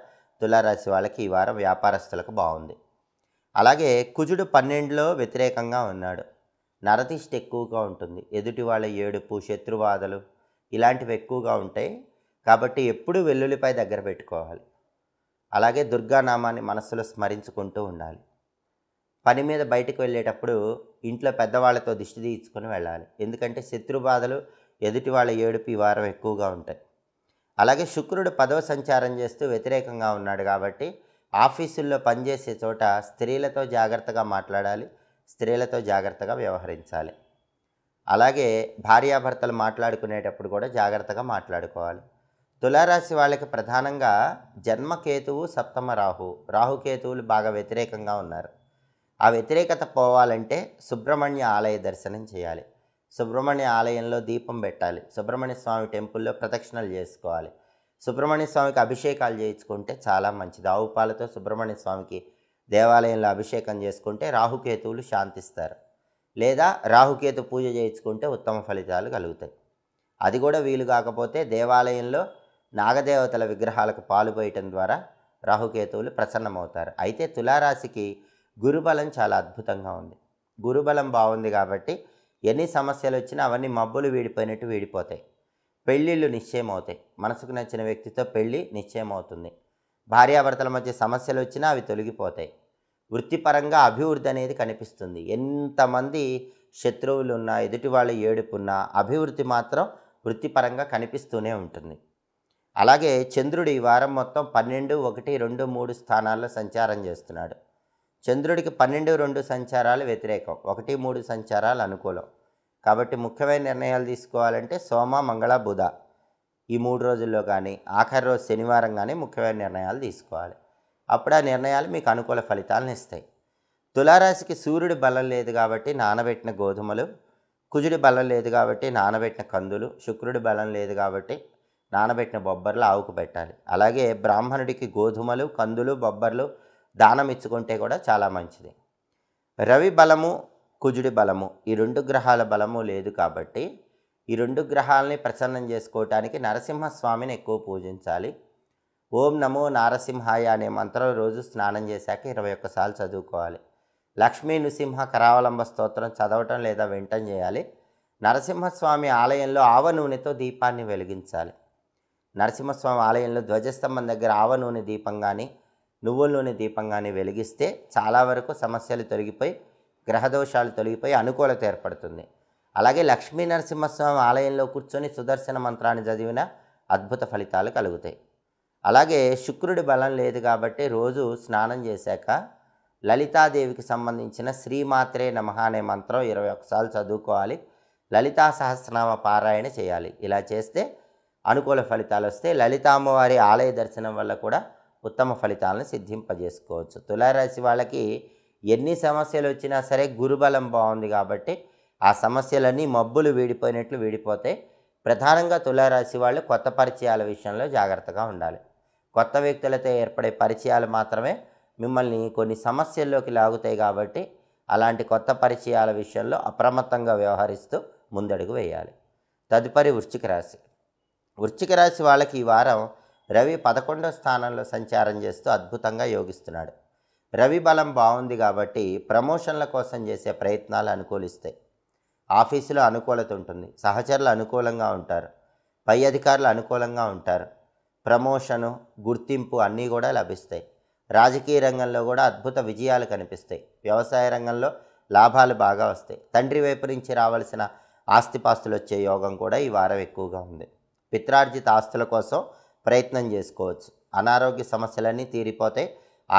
తులారాశి వాళ్ళకి ఈ వారం వ్యాపారస్తులకు బాగుంది అలాగే కుజుడు పన్నెండులో వ్యతిరేకంగా ఉన్నాడు నరతిష్ట ఎక్కువగా ఉంటుంది ఎదుటి వాళ్ళ ఏడుపు శత్రువాదలు ఇలాంటివి ఎక్కువగా ఉంటాయి కాబట్టి ఎప్పుడూ వెల్లుల్లిపై దగ్గర పెట్టుకోవాలి అలాగే దుర్గానామాన్ని మనస్సులో స్మరించుకుంటూ ఉండాలి పని మీద బయటకు వెళ్ళేటప్పుడు ఇంట్లో పెద్దవాళ్ళతో దిష్టి తీసుకొని వెళ్ళాలి ఎందుకంటే శత్రు బాధలు ఎదుటి వాళ్ళ ఏడుపు ఈ వారం ఎక్కువగా ఉంటాయి అలాగే శుక్రుడు పదవ సంచారం చేస్తూ వ్యతిరేకంగా ఉన్నాడు కాబట్టి ఆఫీసుల్లో పనిచేసే చోట స్త్రీలతో జాగ్రత్తగా మాట్లాడాలి స్త్రీలతో జాగ్రత్తగా వ్యవహరించాలి అలాగే భార్యాభర్తలు మాట్లాడుకునేటప్పుడు కూడా జాగ్రత్తగా మాట్లాడుకోవాలి తులారాశి వాళ్ళకి ప్రధానంగా జన్మకేతువు సప్తమ రాహు రాహుకేతువులు బాగా వ్యతిరేకంగా ఉన్నారు ఆ వ్యతిరేకత పోవాలంటే సుబ్రహ్మణ్య ఆలయ దర్శనం చేయాలి సుబ్రహ్మణ్య ఆలయంలో దీపం పెట్టాలి సుబ్రహ్మణ్య స్వామి టెంపుల్లో ప్రదక్షిణలు చేసుకోవాలి సుబ్రహ్మణ్య స్వామికి అభిషేకాలు చేయించుకుంటే చాలా మంచిది ఆవు పాలతో సుబ్రహ్మణ్య స్వామికి దేవాలయంలో అభిషేకం చేసుకుంటే రాహుకేతువులు శాంతిస్తారు లేదా రాహుకేతు పూజ చేయించుకుంటే ఉత్తమ ఫలితాలు కలుగుతాయి అది కూడా వీలు కాకపోతే దేవాలయంలో నాగదేవతల విగ్రహాలకు పాలు పోయటం ద్వారా రాహుకేతువులు ప్రసన్నమవుతారు అయితే తులారాశికి గురుబలం చాలా అద్భుతంగా ఉంది గురుబలం బాగుంది కాబట్టి ఎన్ని సమస్యలు వచ్చినా అవన్నీ మబ్బులు వీడిపోయినట్టు వీడిపోతాయి పెళ్ళిళ్ళు నిశ్చయం అవుతాయి మనసుకు నచ్చిన వ్యక్తితో పెళ్ళి నిశ్చయం అవుతుంది భార్యాభర్తల మధ్య సమస్యలు వచ్చినా అవి తొలగిపోతాయి వృత్తిపరంగా అభివృద్ధి అనేది కనిపిస్తుంది ఎంతమంది శత్రువులు ఉన్నా ఎదుటి వాళ్ళు ఏడుపున్నా అభివృద్ధి మాత్రం వృత్తిపరంగా కనిపిస్తూనే ఉంటుంది అలాగే చంద్రుడు ఈ వారం మొత్తం పన్నెండు ఒకటి రెండు మూడు స్థానాల్లో సంచారం చేస్తున్నాడు చంద్రుడికి పన్నెండు రెండు సంచారాలు వ్యతిరేకం ఒకటి మూడు సంచారాలు అనుకూలం కాబట్టి ముఖ్యమైన నిర్ణయాలు తీసుకోవాలంటే సోమ మంగళ బుధ ఈ మూడు రోజుల్లో కానీ ఆఖరి రోజు శనివారం కానీ ముఖ్యమైన నిర్ణయాలు తీసుకోవాలి అప్పుడు ఆ నిర్ణయాలు మీకు అనుకూల ఫలితాలను ఇస్తాయి తులారాశికి సూర్యుడి బలం లేదు కాబట్టి నానబెట్టిన గోధుమలు కుజుడి బలం లేదు కాబట్టి నానబెట్టిన కందులు శుక్రుడి బలం లేదు కాబట్టి నానబెట్టిన బొబ్బర్లు ఆవుకు పెట్టాలి అలాగే బ్రాహ్మణుడికి గోధుమలు కందులు బొబ్బర్లు దానం ఇచ్చుకుంటే కూడా చాలా మంచిది రవి బలము కుజుడి బలము ఈ రెండు గ్రహాల బలము లేదు కాబట్టి ఈ రెండు గ్రహాలని ప్రసన్నం చేసుకోవటానికి నరసింహస్వామిని ఎక్కువ పూజించాలి ఓం నమో నారసింహాయ అనే మంత్రం రోజు స్నానం చేశాక ఇరవై ఒక్కసార్లు చదువుకోవాలి లక్ష్మీ నృసింహ కరావలంబ స్తోత్రం చదవటం లేదా వింటం చేయాలి నరసింహస్వామి ఆలయంలో ఆవ నూనెతో దీపాన్ని వెలిగించాలి నరసింహస్వామి ఆలయంలో ధ్వజస్తంభం దగ్గర ఆవ నూనె దీపం కానీ నువ్వుల నూనె దీపం కానీ వెలిగిస్తే చాలా వరకు సమస్యలు తొలగిపోయి గ్రహదోషాలు తొలగిపోయి అనుకూలత ఏర్పడుతుంది అలాగే లక్ష్మీ నరసింహస్వామి ఆలయంలో కూర్చొని సుదర్శన మంత్రాన్ని చదివిన అద్భుత ఫలితాలు కలుగుతాయి అలాగే శుక్రుడి బలం లేదు కాబట్టి రోజు స్నానం చేశాక లలితాదేవికి సంబంధించిన శ్రీమాత్రే నమ అనే మంత్రం ఇరవై ఒకసార్లు చదువుకోవాలి లలితా సహస్రనామ పారాయణ చేయాలి ఇలా చేస్తే అనుకూల ఫలితాలు వస్తే లలితామ్మవారి ఆలయ దర్శనం వల్ల కూడా ఉత్తమ ఫలితాలను సిద్ధింపజేసుకోవచ్చు తులారాశి వాళ్ళకి ఎన్ని సమస్యలు వచ్చినా సరే గురుబలం బాగుంది కాబట్టి ఆ సమస్యలన్నీ మబ్బులు వీడిపోయినట్లు వీడిపోతే ప్రధానంగా తులారాశి వాళ్ళు కొత్త పరిచయాల విషయంలో జాగ్రత్తగా ఉండాలి కొత్త వ్యక్తులతో ఏర్పడే పరిచయాలు మాత్రమే మిమ్మల్ని కొన్ని సమస్యల్లోకి లాగుతాయి కాబట్టి అలాంటి కొత్త పరిచయాల విషయంలో అప్రమత్తంగా వ్యవహరిస్తూ ముందడుగు వేయాలి తదుపరి వృశ్చిక రాశి వృశ్చిక రాశి వాళ్ళకి ఈ వారం రవి పదకొండో స్థానంలో సంచారం చేస్తూ అద్భుతంగా యోగిస్తున్నాడు రవి బలం బాగుంది కాబట్టి ప్రమోషన్ల కోసం చేసే ప్రయత్నాలు అనుకూలిస్తాయి ఆఫీసులో అనుకూలత ఉంటుంది సహచరులు అనుకూలంగా ఉంటారు పై అధికారులు అనుకూలంగా ఉంటారు ప్రమోషను గుర్తింపు అన్నీ కూడా లభిస్తాయి రాజకీయ రంగంలో కూడా అద్భుత విజయాలు కనిపిస్తాయి వ్యవసాయ రంగంలో లాభాలు బాగా వస్తాయి తండ్రి వైపు నుంచి రావాల్సిన ఆస్తిపాస్తులు వచ్చే యోగం కూడా ఈ వారం ఎక్కువగా ఉంది పిత్రార్జిత ఆస్తుల కోసం ప్రయత్నం చేసుకోవచ్చు అనారోగ్య సమస్యలన్నీ తీరిపోతాయి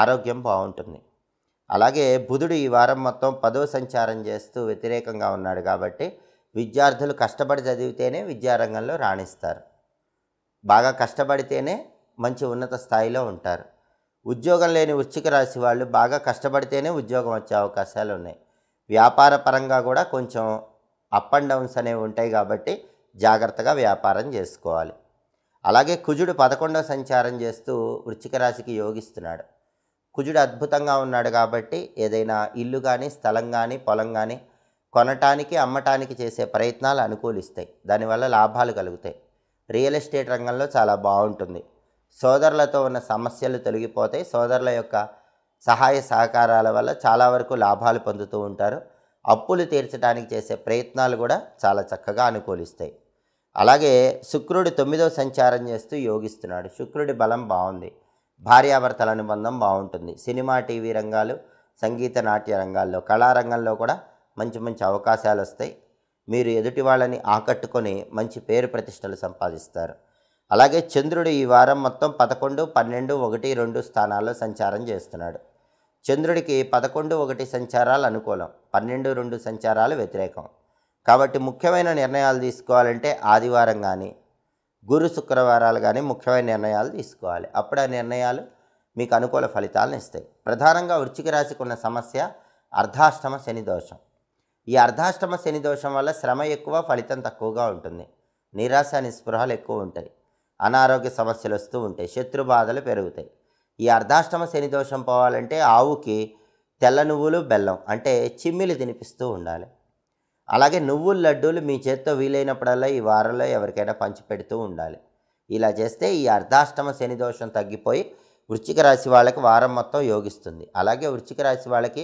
ఆరోగ్యం బాగుంటుంది అలాగే బుధుడు ఈ వారం మొత్తం పదో సంచారం చేస్తూ వ్యతిరేకంగా ఉన్నాడు కాబట్టి విద్యార్థులు కష్టపడి చదివితేనే విద్యారంగంలో రాణిస్తారు బాగా కష్టపడితేనే మంచి ఉన్నత స్థాయిలో ఉంటారు ఉద్యోగం లేని వృశ్చిక రాశి వాళ్ళు బాగా కష్టపడితేనే ఉద్యోగం వచ్చే అవకాశాలు ఉన్నాయి వ్యాపార పరంగా కూడా కొంచెం అప్ అండ్ డౌన్స్ అనేవి ఉంటాయి కాబట్టి జాగ్రత్తగా వ్యాపారం చేసుకోవాలి అలాగే కుజుడు పదకొండవ సంచారం చేస్తూ వృశ్చిక రాశికి యోగిస్తున్నాడు కుజుడు అద్భుతంగా ఉన్నాడు కాబట్టి ఏదైనా ఇల్లు కానీ స్థలం కానీ పొలం కానీ కొనటానికి అమ్మటానికి చేసే ప్రయత్నాలు అనుకూలిస్తాయి దానివల్ల లాభాలు కలుగుతాయి రియల్ ఎస్టేట్ రంగంలో చాలా బాగుంటుంది సోదరులతో ఉన్న సమస్యలు తొలగిపోతాయి సోదరుల యొక్క సహాయ సహకారాల వల్ల చాలా వరకు లాభాలు పొందుతూ ఉంటారు అప్పులు తీర్చడానికి చేసే ప్రయత్నాలు కూడా చాలా చక్కగా అనుకూలిస్తాయి అలాగే శుక్రుడు తొమ్మిదో సంచారం చేస్తూ యోగిస్తున్నాడు శుక్రుడి బలం బాగుంది భార్యాభర్తల అనుబంధం బాగుంటుంది సినిమా టీవీ రంగాలు సంగీత నాట్య రంగాల్లో కళారంగంలో కూడా మంచి మంచి అవకాశాలు వస్తాయి మీరు ఎదుటి వాళ్ళని ఆకట్టుకొని మంచి పేరు ప్రతిష్టలు సంపాదిస్తారు అలాగే చంద్రుడు ఈ వారం మొత్తం పదకొండు పన్నెండు ఒకటి రెండు స్థానాల్లో సంచారం చేస్తున్నాడు చంద్రుడికి పదకొండు ఒకటి సంచారాలు అనుకూలం పన్నెండు రెండు సంచారాలు వ్యతిరేకం కాబట్టి ముఖ్యమైన నిర్ణయాలు తీసుకోవాలంటే ఆదివారం కానీ గురు శుక్రవారాలు కానీ ముఖ్యమైన నిర్ణయాలు తీసుకోవాలి అప్పుడు ఆ నిర్ణయాలు మీకు అనుకూల ఫలితాలను ఇస్తాయి ప్రధానంగా వృచ్చిక రాశికి ఉన్న సమస్య అర్ధాష్టమ శని దోషం ఈ అర్ధాష్టమ శని దోషం వల్ల శ్రమ ఎక్కువ ఫలితం తక్కువగా ఉంటుంది నిరాశ నిస్పృహలు ఎక్కువ ఉంటాయి అనారోగ్య సమస్యలు వస్తూ ఉంటాయి శత్రు బాధలు పెరుగుతాయి ఈ అర్ధాష్టమ శని దోషం పోవాలంటే ఆవుకి తెల్ల నువ్వులు బెల్లం అంటే చిమ్మిలు తినిపిస్తూ ఉండాలి అలాగే నువ్వుల లడ్డూలు మీ చేత్తో వీలైనప్పుడల్లా ఈ వారంలో ఎవరికైనా పంచిపెడుతూ ఉండాలి ఇలా చేస్తే ఈ అర్ధాష్టమ శని దోషం తగ్గిపోయి వృశ్చిక రాశి వాళ్ళకి వారం మొత్తం యోగిస్తుంది అలాగే వృశ్చిక రాశి వాళ్ళకి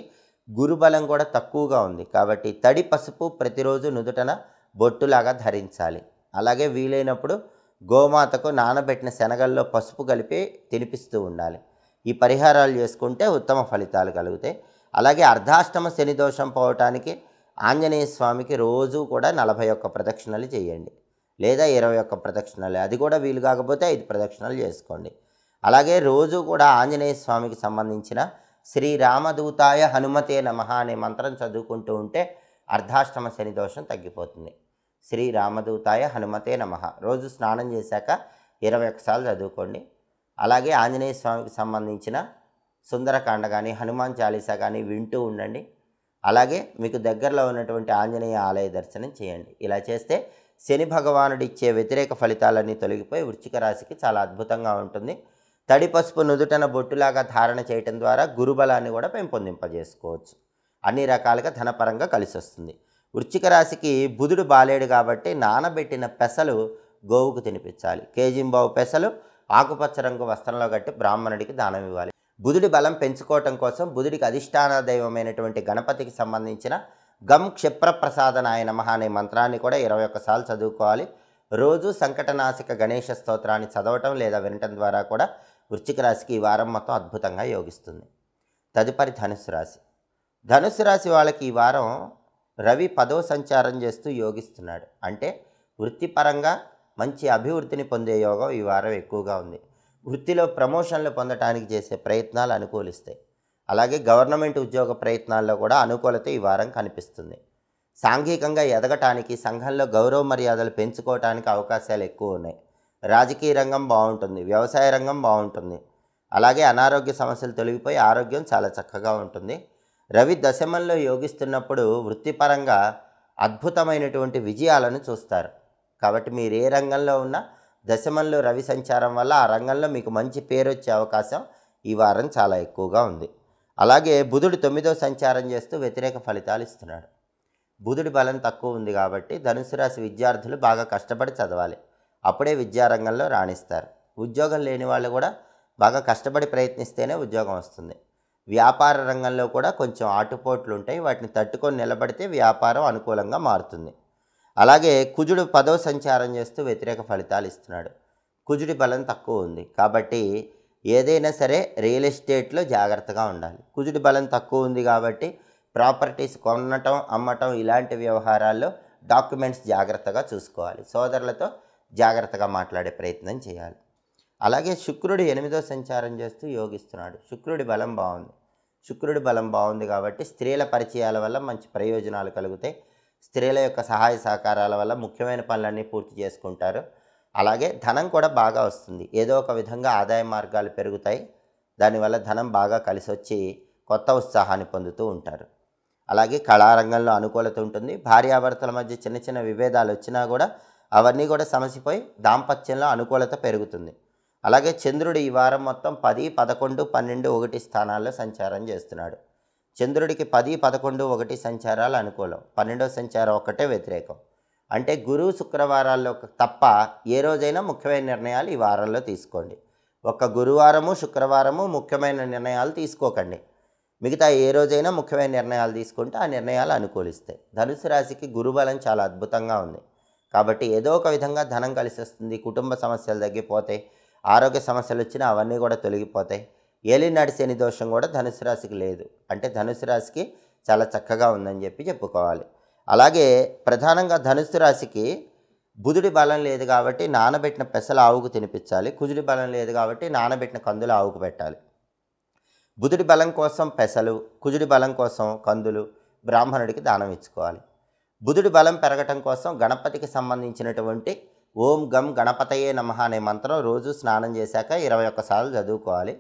గురుబలం కూడా తక్కువగా ఉంది కాబట్టి తడి పసుపు ప్రతిరోజు నుదుటన బొట్టులాగా ధరించాలి అలాగే వీలైనప్పుడు గోమాతకు నానబెట్టిన శనగల్లో పసుపు కలిపి తినిపిస్తూ ఉండాలి ఈ పరిహారాలు చేసుకుంటే ఉత్తమ ఫలితాలు కలుగుతాయి అలాగే అర్ధాష్టమ శని దోషం పోవటానికి ఆంజనేయ స్వామికి రోజు కూడా నలభై ఒక్క ప్రదక్షిణలు చేయండి లేదా ఇరవై ఒక్క ప్రదక్షిణలు అది కూడా వీలు కాకపోతే ఐదు ప్రదక్షిణలు చేసుకోండి అలాగే రోజు కూడా ఆంజనేయ స్వామికి సంబంధించిన శ్రీరామదూతాయ హనుమతే నమ అనే మంత్రం చదువుకుంటూ ఉంటే అర్ధాష్టమ శని దోషం తగ్గిపోతుంది శ్రీరామదూతాయ హనుమతే నమ రోజు స్నానం చేశాక ఇరవై ఒకసార్లు చదువుకోండి అలాగే ఆంజనేయ స్వామికి సంబంధించిన సుందరకాండ కానీ హనుమాన్ చాలీసా కానీ వింటూ ఉండండి అలాగే మీకు దగ్గరలో ఉన్నటువంటి ఆంజనేయ ఆలయ దర్శనం చేయండి ఇలా చేస్తే శని భగవానుడు ఇచ్చే వ్యతిరేక ఫలితాలన్నీ తొలగిపోయి వృచ్చిక రాశికి చాలా అద్భుతంగా ఉంటుంది తడి పసుపు నుదుటన బొట్టులాగా ధారణ చేయటం ద్వారా గురుబలాన్ని కూడా పెంపొందింపజేసుకోవచ్చు అన్ని రకాలుగా ధనపరంగా కలిసి వస్తుంది వృచ్చిక రాశికి బుధుడు బాలేడు కాబట్టి నానబెట్టిన పెసలు గోవుకు తినిపించాలి కేజింబావు పెసలు ఆకుపచ్చ రంగు వస్త్రంలో కట్టి బ్రాహ్మణుడికి దానం ఇవ్వాలి బుధుడి బలం పెంచుకోవటం కోసం బుధుడికి అధిష్టాన దైవమైనటువంటి గణపతికి సంబంధించిన గమ్ క్షిప్రప్రసాద నమ అనే మంత్రాన్ని కూడా ఇరవై ఒక్కసార్లు చదువుకోవాలి రోజు సంకటనాశిక గణేష స్తోత్రాన్ని చదవటం లేదా వినటం ద్వారా కూడా వృశ్చిక రాశికి ఈ వారం మొత్తం అద్భుతంగా యోగిస్తుంది తదుపరి ధనుసు రాశి ధనుసు రాశి వాళ్ళకి ఈ వారం రవి పదో సంచారం చేస్తూ యోగిస్తున్నాడు అంటే వృత్తిపరంగా మంచి అభివృద్ధిని పొందే యోగం ఈ వారం ఎక్కువగా ఉంది వృత్తిలో ప్రమోషన్లు పొందటానికి చేసే ప్రయత్నాలు అనుకూలిస్తాయి అలాగే గవర్నమెంట్ ఉద్యోగ ప్రయత్నాల్లో కూడా అనుకూలత ఈ వారం కనిపిస్తుంది సాంఘికంగా ఎదగటానికి సంఘంలో గౌరవ మర్యాదలు పెంచుకోవటానికి అవకాశాలు ఎక్కువ ఉన్నాయి రాజకీయ రంగం బాగుంటుంది వ్యవసాయ రంగం బాగుంటుంది అలాగే అనారోగ్య సమస్యలు తొలగిపోయి ఆరోగ్యం చాలా చక్కగా ఉంటుంది రవి దశమంలో యోగిస్తున్నప్పుడు వృత్తిపరంగా అద్భుతమైనటువంటి విజయాలను చూస్తారు కాబట్టి మీరు ఏ రంగంలో ఉన్నా దశమంలో రవి సంచారం వల్ల ఆ రంగంలో మీకు మంచి పేరు వచ్చే అవకాశం ఈ వారం చాలా ఎక్కువగా ఉంది అలాగే బుధుడు తొమ్మిదో సంచారం చేస్తూ వ్యతిరేక ఫలితాలు ఇస్తున్నాడు బుధుడి బలం తక్కువ ఉంది కాబట్టి ధనుసు రాశి విద్యార్థులు బాగా కష్టపడి చదవాలి అప్పుడే విద్యారంగంలో రాణిస్తారు ఉద్యోగం లేని వాళ్ళు కూడా బాగా కష్టపడి ప్రయత్నిస్తేనే ఉద్యోగం వస్తుంది వ్యాపార రంగంలో కూడా కొంచెం ఆటుపోట్లు ఉంటాయి వాటిని తట్టుకొని నిలబడితే వ్యాపారం అనుకూలంగా మారుతుంది అలాగే కుజుడు పదవ సంచారం చేస్తూ వ్యతిరేక ఫలితాలు ఇస్తున్నాడు కుజుడి బలం తక్కువ ఉంది కాబట్టి ఏదైనా సరే రియల్ ఎస్టేట్లో జాగ్రత్తగా ఉండాలి కుజుడి బలం తక్కువ ఉంది కాబట్టి ప్రాపర్టీస్ కొనటం అమ్మటం ఇలాంటి వ్యవహారాల్లో డాక్యుమెంట్స్ జాగ్రత్తగా చూసుకోవాలి సోదరులతో జాగ్రత్తగా మాట్లాడే ప్రయత్నం చేయాలి అలాగే శుక్రుడు ఎనిమిదో సంచారం చేస్తూ యోగిస్తున్నాడు శుక్రుడి బలం బాగుంది శుక్రుడి బలం బాగుంది కాబట్టి స్త్రీల పరిచయాల వల్ల మంచి ప్రయోజనాలు కలుగుతాయి స్త్రీల యొక్క సహాయ సహకారాల వల్ల ముఖ్యమైన పనులన్నీ పూర్తి చేసుకుంటారు అలాగే ధనం కూడా బాగా వస్తుంది ఏదో ఒక విధంగా ఆదాయ మార్గాలు పెరుగుతాయి దానివల్ల ధనం బాగా కలిసి వచ్చి కొత్త ఉత్సాహాన్ని పొందుతూ ఉంటారు అలాగే కళారంగంలో అనుకూలత ఉంటుంది భార్యాభర్తల మధ్య చిన్న చిన్న విభేదాలు వచ్చినా కూడా అవన్నీ కూడా సమసిపోయి దాంపత్యంలో అనుకూలత పెరుగుతుంది అలాగే చంద్రుడు ఈ వారం మొత్తం పది పదకొండు పన్నెండు ఒకటి స్థానాల్లో సంచారం చేస్తున్నాడు చంద్రుడికి పది పదకొండు ఒకటి సంచారాలు అనుకూలం పన్నెండో సంచారం ఒక్కటే వ్యతిరేకం అంటే గురు శుక్రవారాల్లో తప్ప ఏ రోజైనా ముఖ్యమైన నిర్ణయాలు ఈ వారంలో తీసుకోండి ఒక్క గురువారము శుక్రవారము ముఖ్యమైన నిర్ణయాలు తీసుకోకండి మిగతా ఏ రోజైనా ముఖ్యమైన నిర్ణయాలు తీసుకుంటే ఆ నిర్ణయాలు అనుకూలిస్తాయి ధనుసు రాశికి గురుబలం చాలా అద్భుతంగా ఉంది కాబట్టి ఏదో ఒక విధంగా ధనం కలిసి వస్తుంది కుటుంబ సమస్యలు తగ్గిపోతాయి ఆరోగ్య సమస్యలు వచ్చినా అవన్నీ కూడా తొలగిపోతాయి ఏలినాటి శని దోషం కూడా ధనుసు రాశికి లేదు అంటే ధనుసు రాశికి చాలా చక్కగా ఉందని చెప్పి చెప్పుకోవాలి అలాగే ప్రధానంగా ధనుసు రాశికి బుధుడి బలం లేదు కాబట్టి నానబెట్టిన పెసలు ఆవుకు తినిపించాలి కుజుడి బలం లేదు కాబట్టి నానబెట్టిన కందులు ఆవుకు పెట్టాలి బుధుడి బలం కోసం పెసలు కుజుడి బలం కోసం కందులు బ్రాహ్మణుడికి దానం ఇచ్చుకోవాలి బుధుడి బలం పెరగటం కోసం గణపతికి సంబంధించినటువంటి ఓం గం గణపతయే నమ అనే మంత్రం రోజు స్నానం చేశాక ఇరవై ఒక్కసార్లు చదువుకోవాలి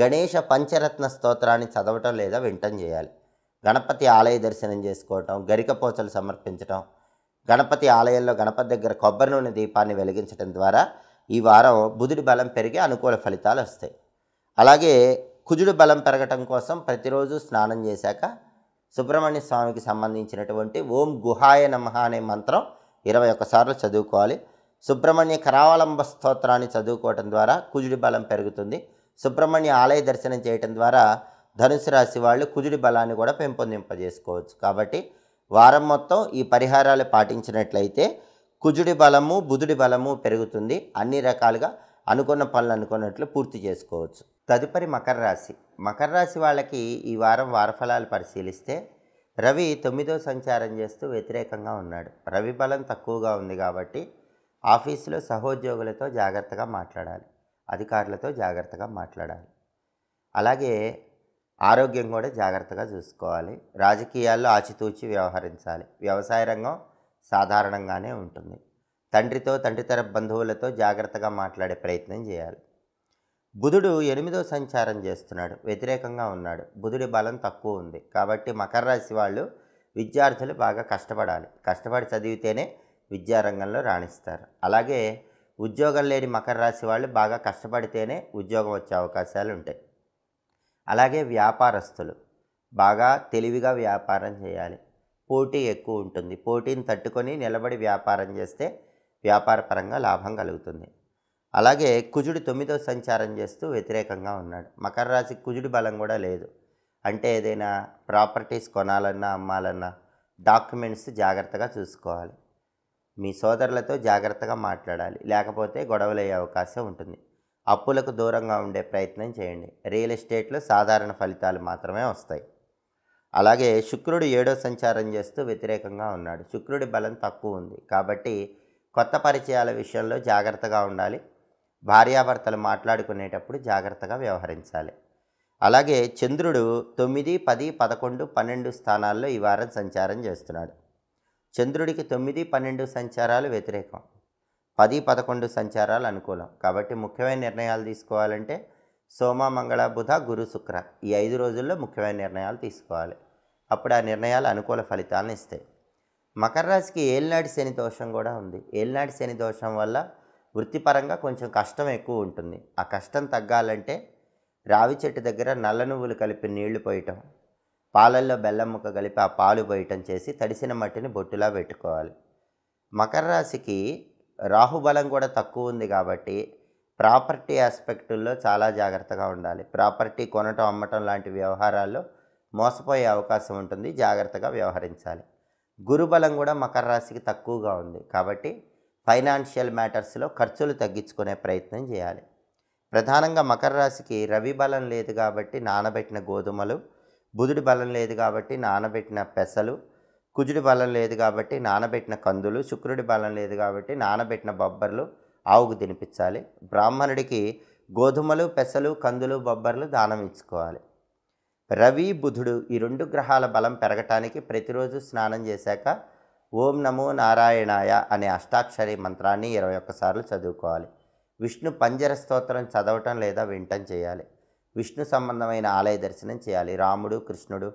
గణేష పంచరత్న స్తోత్రాన్ని చదవటం లేదా వింటం చేయాలి గణపతి ఆలయ దర్శనం చేసుకోవటం గరికపోచలు సమర్పించటం గణపతి ఆలయంలో గణపతి దగ్గర కొబ్బరి నూనె దీపాన్ని వెలిగించడం ద్వారా ఈ వారం బుధుడి బలం పెరిగి అనుకూల ఫలితాలు వస్తాయి అలాగే కుజుడు బలం పెరగటం కోసం ప్రతిరోజు స్నానం చేశాక సుబ్రహ్మణ్య స్వామికి సంబంధించినటువంటి ఓం గుహాయ నమ అనే మంత్రం ఇరవై ఒక్కసార్లు చదువుకోవాలి సుబ్రహ్మణ్య కరావలంబ స్తోత్రాన్ని చదువుకోవటం ద్వారా కుజుడి బలం పెరుగుతుంది సుబ్రహ్మణ్య ఆలయ దర్శనం చేయటం ద్వారా ధనుసు రాశి వాళ్ళు కుజుడి బలాన్ని కూడా పెంపొందింపజేసుకోవచ్చు కాబట్టి వారం మొత్తం ఈ పరిహారాలు పాటించినట్లయితే కుజుడి బలము బుధుడి బలము పెరుగుతుంది అన్ని రకాలుగా అనుకున్న పనులు అనుకున్నట్లు పూర్తి చేసుకోవచ్చు తదుపరి మకర రాశి మకర రాశి వాళ్ళకి ఈ వారం వారఫలాలు పరిశీలిస్తే రవి తొమ్మిదో సంచారం చేస్తూ వ్యతిరేకంగా ఉన్నాడు రవి బలం తక్కువగా ఉంది కాబట్టి ఆఫీసులో సహోద్యోగులతో జాగ్రత్తగా మాట్లాడాలి అధికారులతో జాగ్రత్తగా మాట్లాడాలి అలాగే ఆరోగ్యం కూడా జాగ్రత్తగా చూసుకోవాలి రాజకీయాల్లో ఆచితూచి వ్యవహరించాలి వ్యవసాయ రంగం సాధారణంగానే ఉంటుంది తండ్రితో తండ్రితర బంధువులతో జాగ్రత్తగా మాట్లాడే ప్రయత్నం చేయాలి బుధుడు ఎనిమిదో సంచారం చేస్తున్నాడు వ్యతిరేకంగా ఉన్నాడు బుధుడి బలం తక్కువ ఉంది కాబట్టి మకర రాశి వాళ్ళు విద్యార్థులు బాగా కష్టపడాలి కష్టపడి చదివితేనే విద్యారంగంలో రాణిస్తారు అలాగే ఉద్యోగం లేని మకర రాశి వాళ్ళు బాగా కష్టపడితేనే ఉద్యోగం వచ్చే అవకాశాలు ఉంటాయి అలాగే వ్యాపారస్తులు బాగా తెలివిగా వ్యాపారం చేయాలి పోటీ ఎక్కువ ఉంటుంది పోటీని తట్టుకొని నిలబడి వ్యాపారం చేస్తే వ్యాపారపరంగా లాభం కలుగుతుంది అలాగే కుజుడు తొమ్మిదో సంచారం చేస్తూ వ్యతిరేకంగా ఉన్నాడు మకర రాశి కుజుడి బలం కూడా లేదు అంటే ఏదైనా ప్రాపర్టీస్ కొనాలన్నా అమ్మాలన్నా డాక్యుమెంట్స్ జాగ్రత్తగా చూసుకోవాలి మీ సోదరులతో జాగ్రత్తగా మాట్లాడాలి లేకపోతే గొడవలు అయ్యే అవకాశం ఉంటుంది అప్పులకు దూరంగా ఉండే ప్రయత్నం చేయండి రియల్ ఎస్టేట్లో సాధారణ ఫలితాలు మాత్రమే వస్తాయి అలాగే శుక్రుడు ఏడో సంచారం చేస్తూ వ్యతిరేకంగా ఉన్నాడు శుక్రుడి బలం తక్కువ ఉంది కాబట్టి కొత్త పరిచయాల విషయంలో జాగ్రత్తగా ఉండాలి భార్యాభర్తలు మాట్లాడుకునేటప్పుడు జాగ్రత్తగా వ్యవహరించాలి అలాగే చంద్రుడు తొమ్మిది పది పదకొండు పన్నెండు స్థానాల్లో ఈ వారం సంచారం చేస్తున్నాడు చంద్రుడికి తొమ్మిది పన్నెండు సంచారాలు వ్యతిరేకం పది పదకొండు సంచారాలు అనుకూలం కాబట్టి ముఖ్యమైన నిర్ణయాలు తీసుకోవాలంటే సోమ మంగళ బుధ గురు శుక్ర ఈ ఐదు రోజుల్లో ముఖ్యమైన నిర్ణయాలు తీసుకోవాలి అప్పుడు ఆ నిర్ణయాలు అనుకూల ఫలితాలను ఇస్తాయి మకర రాశికి ఏలినాటి శని దోషం కూడా ఉంది ఏలినాటి శని దోషం వల్ల వృత్తిపరంగా కొంచెం కష్టం ఎక్కువ ఉంటుంది ఆ కష్టం తగ్గాలంటే రావి చెట్టు దగ్గర నల్ల నువ్వులు కలిపి నీళ్లు పోయటం పాలల్లో బెల్లం ముక్క కలిపి ఆ పాలు పోయటం చేసి తడిసిన మట్టిని బొట్టులా పెట్టుకోవాలి మకర రాశికి రాహుబలం కూడా తక్కువ ఉంది కాబట్టి ప్రాపర్టీ ఆస్పెక్టుల్లో చాలా జాగ్రత్తగా ఉండాలి ప్రాపర్టీ కొనటం అమ్మటం లాంటి వ్యవహారాల్లో మోసపోయే అవకాశం ఉంటుంది జాగ్రత్తగా వ్యవహరించాలి గురుబలం కూడా మకర రాశికి తక్కువగా ఉంది కాబట్టి ఫైనాన్షియల్ మ్యాటర్స్లో ఖర్చులు తగ్గించుకునే ప్రయత్నం చేయాలి ప్రధానంగా మకర రాశికి రవి బలం లేదు కాబట్టి నానబెట్టిన గోధుమలు బుధుడి బలం లేదు కాబట్టి నానబెట్టిన పెసలు కుజుడి బలం లేదు కాబట్టి నానబెట్టిన కందులు శుక్రుడి బలం లేదు కాబట్టి నానబెట్టిన బొబ్బర్లు ఆవుకు తినిపించాలి బ్రాహ్మణుడికి గోధుమలు పెసలు కందులు బొబ్బర్లు దానం ఇచ్చుకోవాలి రవి బుధుడు ఈ రెండు గ్రహాల బలం పెరగటానికి ప్రతిరోజు స్నానం చేశాక ఓం నమో నారాయణాయ అనే అష్టాక్షరి మంత్రాన్ని ఇరవై ఒక్కసార్లు చదువుకోవాలి విష్ణు పంజర స్తోత్రం చదవటం లేదా వింటం చేయాలి విష్ణు సంబంధమైన ఆలయ దర్శనం చేయాలి రాముడు కృష్ణుడు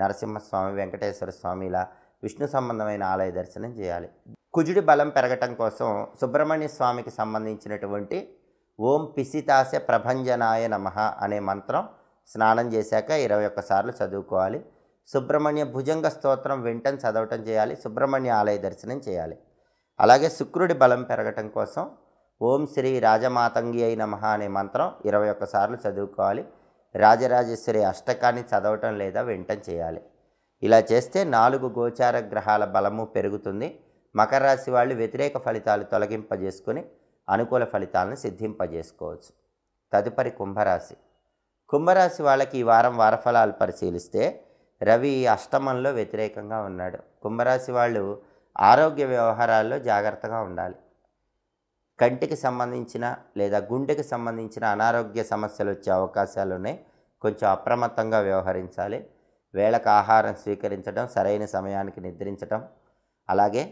నరసింహస్వామి వెంకటేశ్వర స్వామి ఇలా విష్ణు సంబంధమైన ఆలయ దర్శనం చేయాలి కుజుడి బలం పెరగటం కోసం సుబ్రహ్మణ్య స్వామికి సంబంధించినటువంటి ఓం పిసితాస ప్రభంజనాయ నమ అనే మంత్రం స్నానం చేశాక ఇరవై ఒక్కసార్లు చదువుకోవాలి సుబ్రహ్మణ్య భుజంగ స్తోత్రం వెంటనే చదవటం చేయాలి సుబ్రహ్మణ్య ఆలయ దర్శనం చేయాలి అలాగే శుక్రుడి బలం పెరగటం కోసం ఓం శ్రీ రాజమాతంగి అయిన మహా అనే మంత్రం ఇరవై ఒక్కసార్లు చదువుకోవాలి రాజరాజేశ్వరి అష్టకాన్ని చదవటం లేదా వింటం చేయాలి ఇలా చేస్తే నాలుగు గోచార గ్రహాల బలము పెరుగుతుంది మకర రాశి వాళ్ళు వ్యతిరేక ఫలితాలు తొలగింపజేసుకుని అనుకూల ఫలితాలను సిద్ధింపజేసుకోవచ్చు తదుపరి కుంభరాశి కుంభరాశి వాళ్ళకి ఈ వారం వారఫలాలు పరిశీలిస్తే రవి అష్టమంలో వ్యతిరేకంగా ఉన్నాడు కుంభరాశి వాళ్ళు ఆరోగ్య వ్యవహారాల్లో జాగ్రత్తగా ఉండాలి కంటికి సంబంధించిన లేదా గుండెకి సంబంధించిన అనారోగ్య సమస్యలు వచ్చే అవకాశాలు ఉన్నాయి కొంచెం అప్రమత్తంగా వ్యవహరించాలి వేళకు ఆహారం స్వీకరించడం సరైన సమయానికి నిద్రించడం అలాగే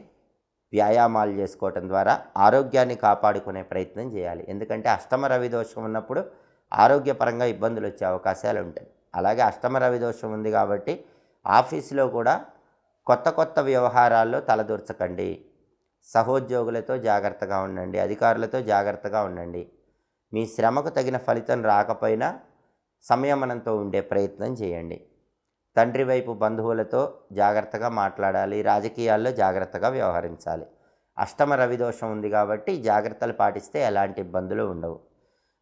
వ్యాయామాలు చేసుకోవటం ద్వారా ఆరోగ్యాన్ని కాపాడుకునే ప్రయత్నం చేయాలి ఎందుకంటే అష్టమ రవి దోషం ఉన్నప్పుడు ఆరోగ్యపరంగా ఇబ్బందులు వచ్చే అవకాశాలు ఉంటాయి అలాగే అష్టమ రవి దోషం ఉంది కాబట్టి ఆఫీసులో కూడా కొత్త కొత్త వ్యవహారాల్లో తలదూర్చకండి సహోద్యోగులతో జాగ్రత్తగా ఉండండి అధికారులతో జాగ్రత్తగా ఉండండి మీ శ్రమకు తగిన ఫలితం రాకపోయినా సంయమనంతో ఉండే ప్రయత్నం చేయండి తండ్రి వైపు బంధువులతో జాగ్రత్తగా మాట్లాడాలి రాజకీయాల్లో జాగ్రత్తగా వ్యవహరించాలి అష్టమ రవిదోషం ఉంది కాబట్టి జాగ్రత్తలు పాటిస్తే ఎలాంటి ఇబ్బందులు ఉండవు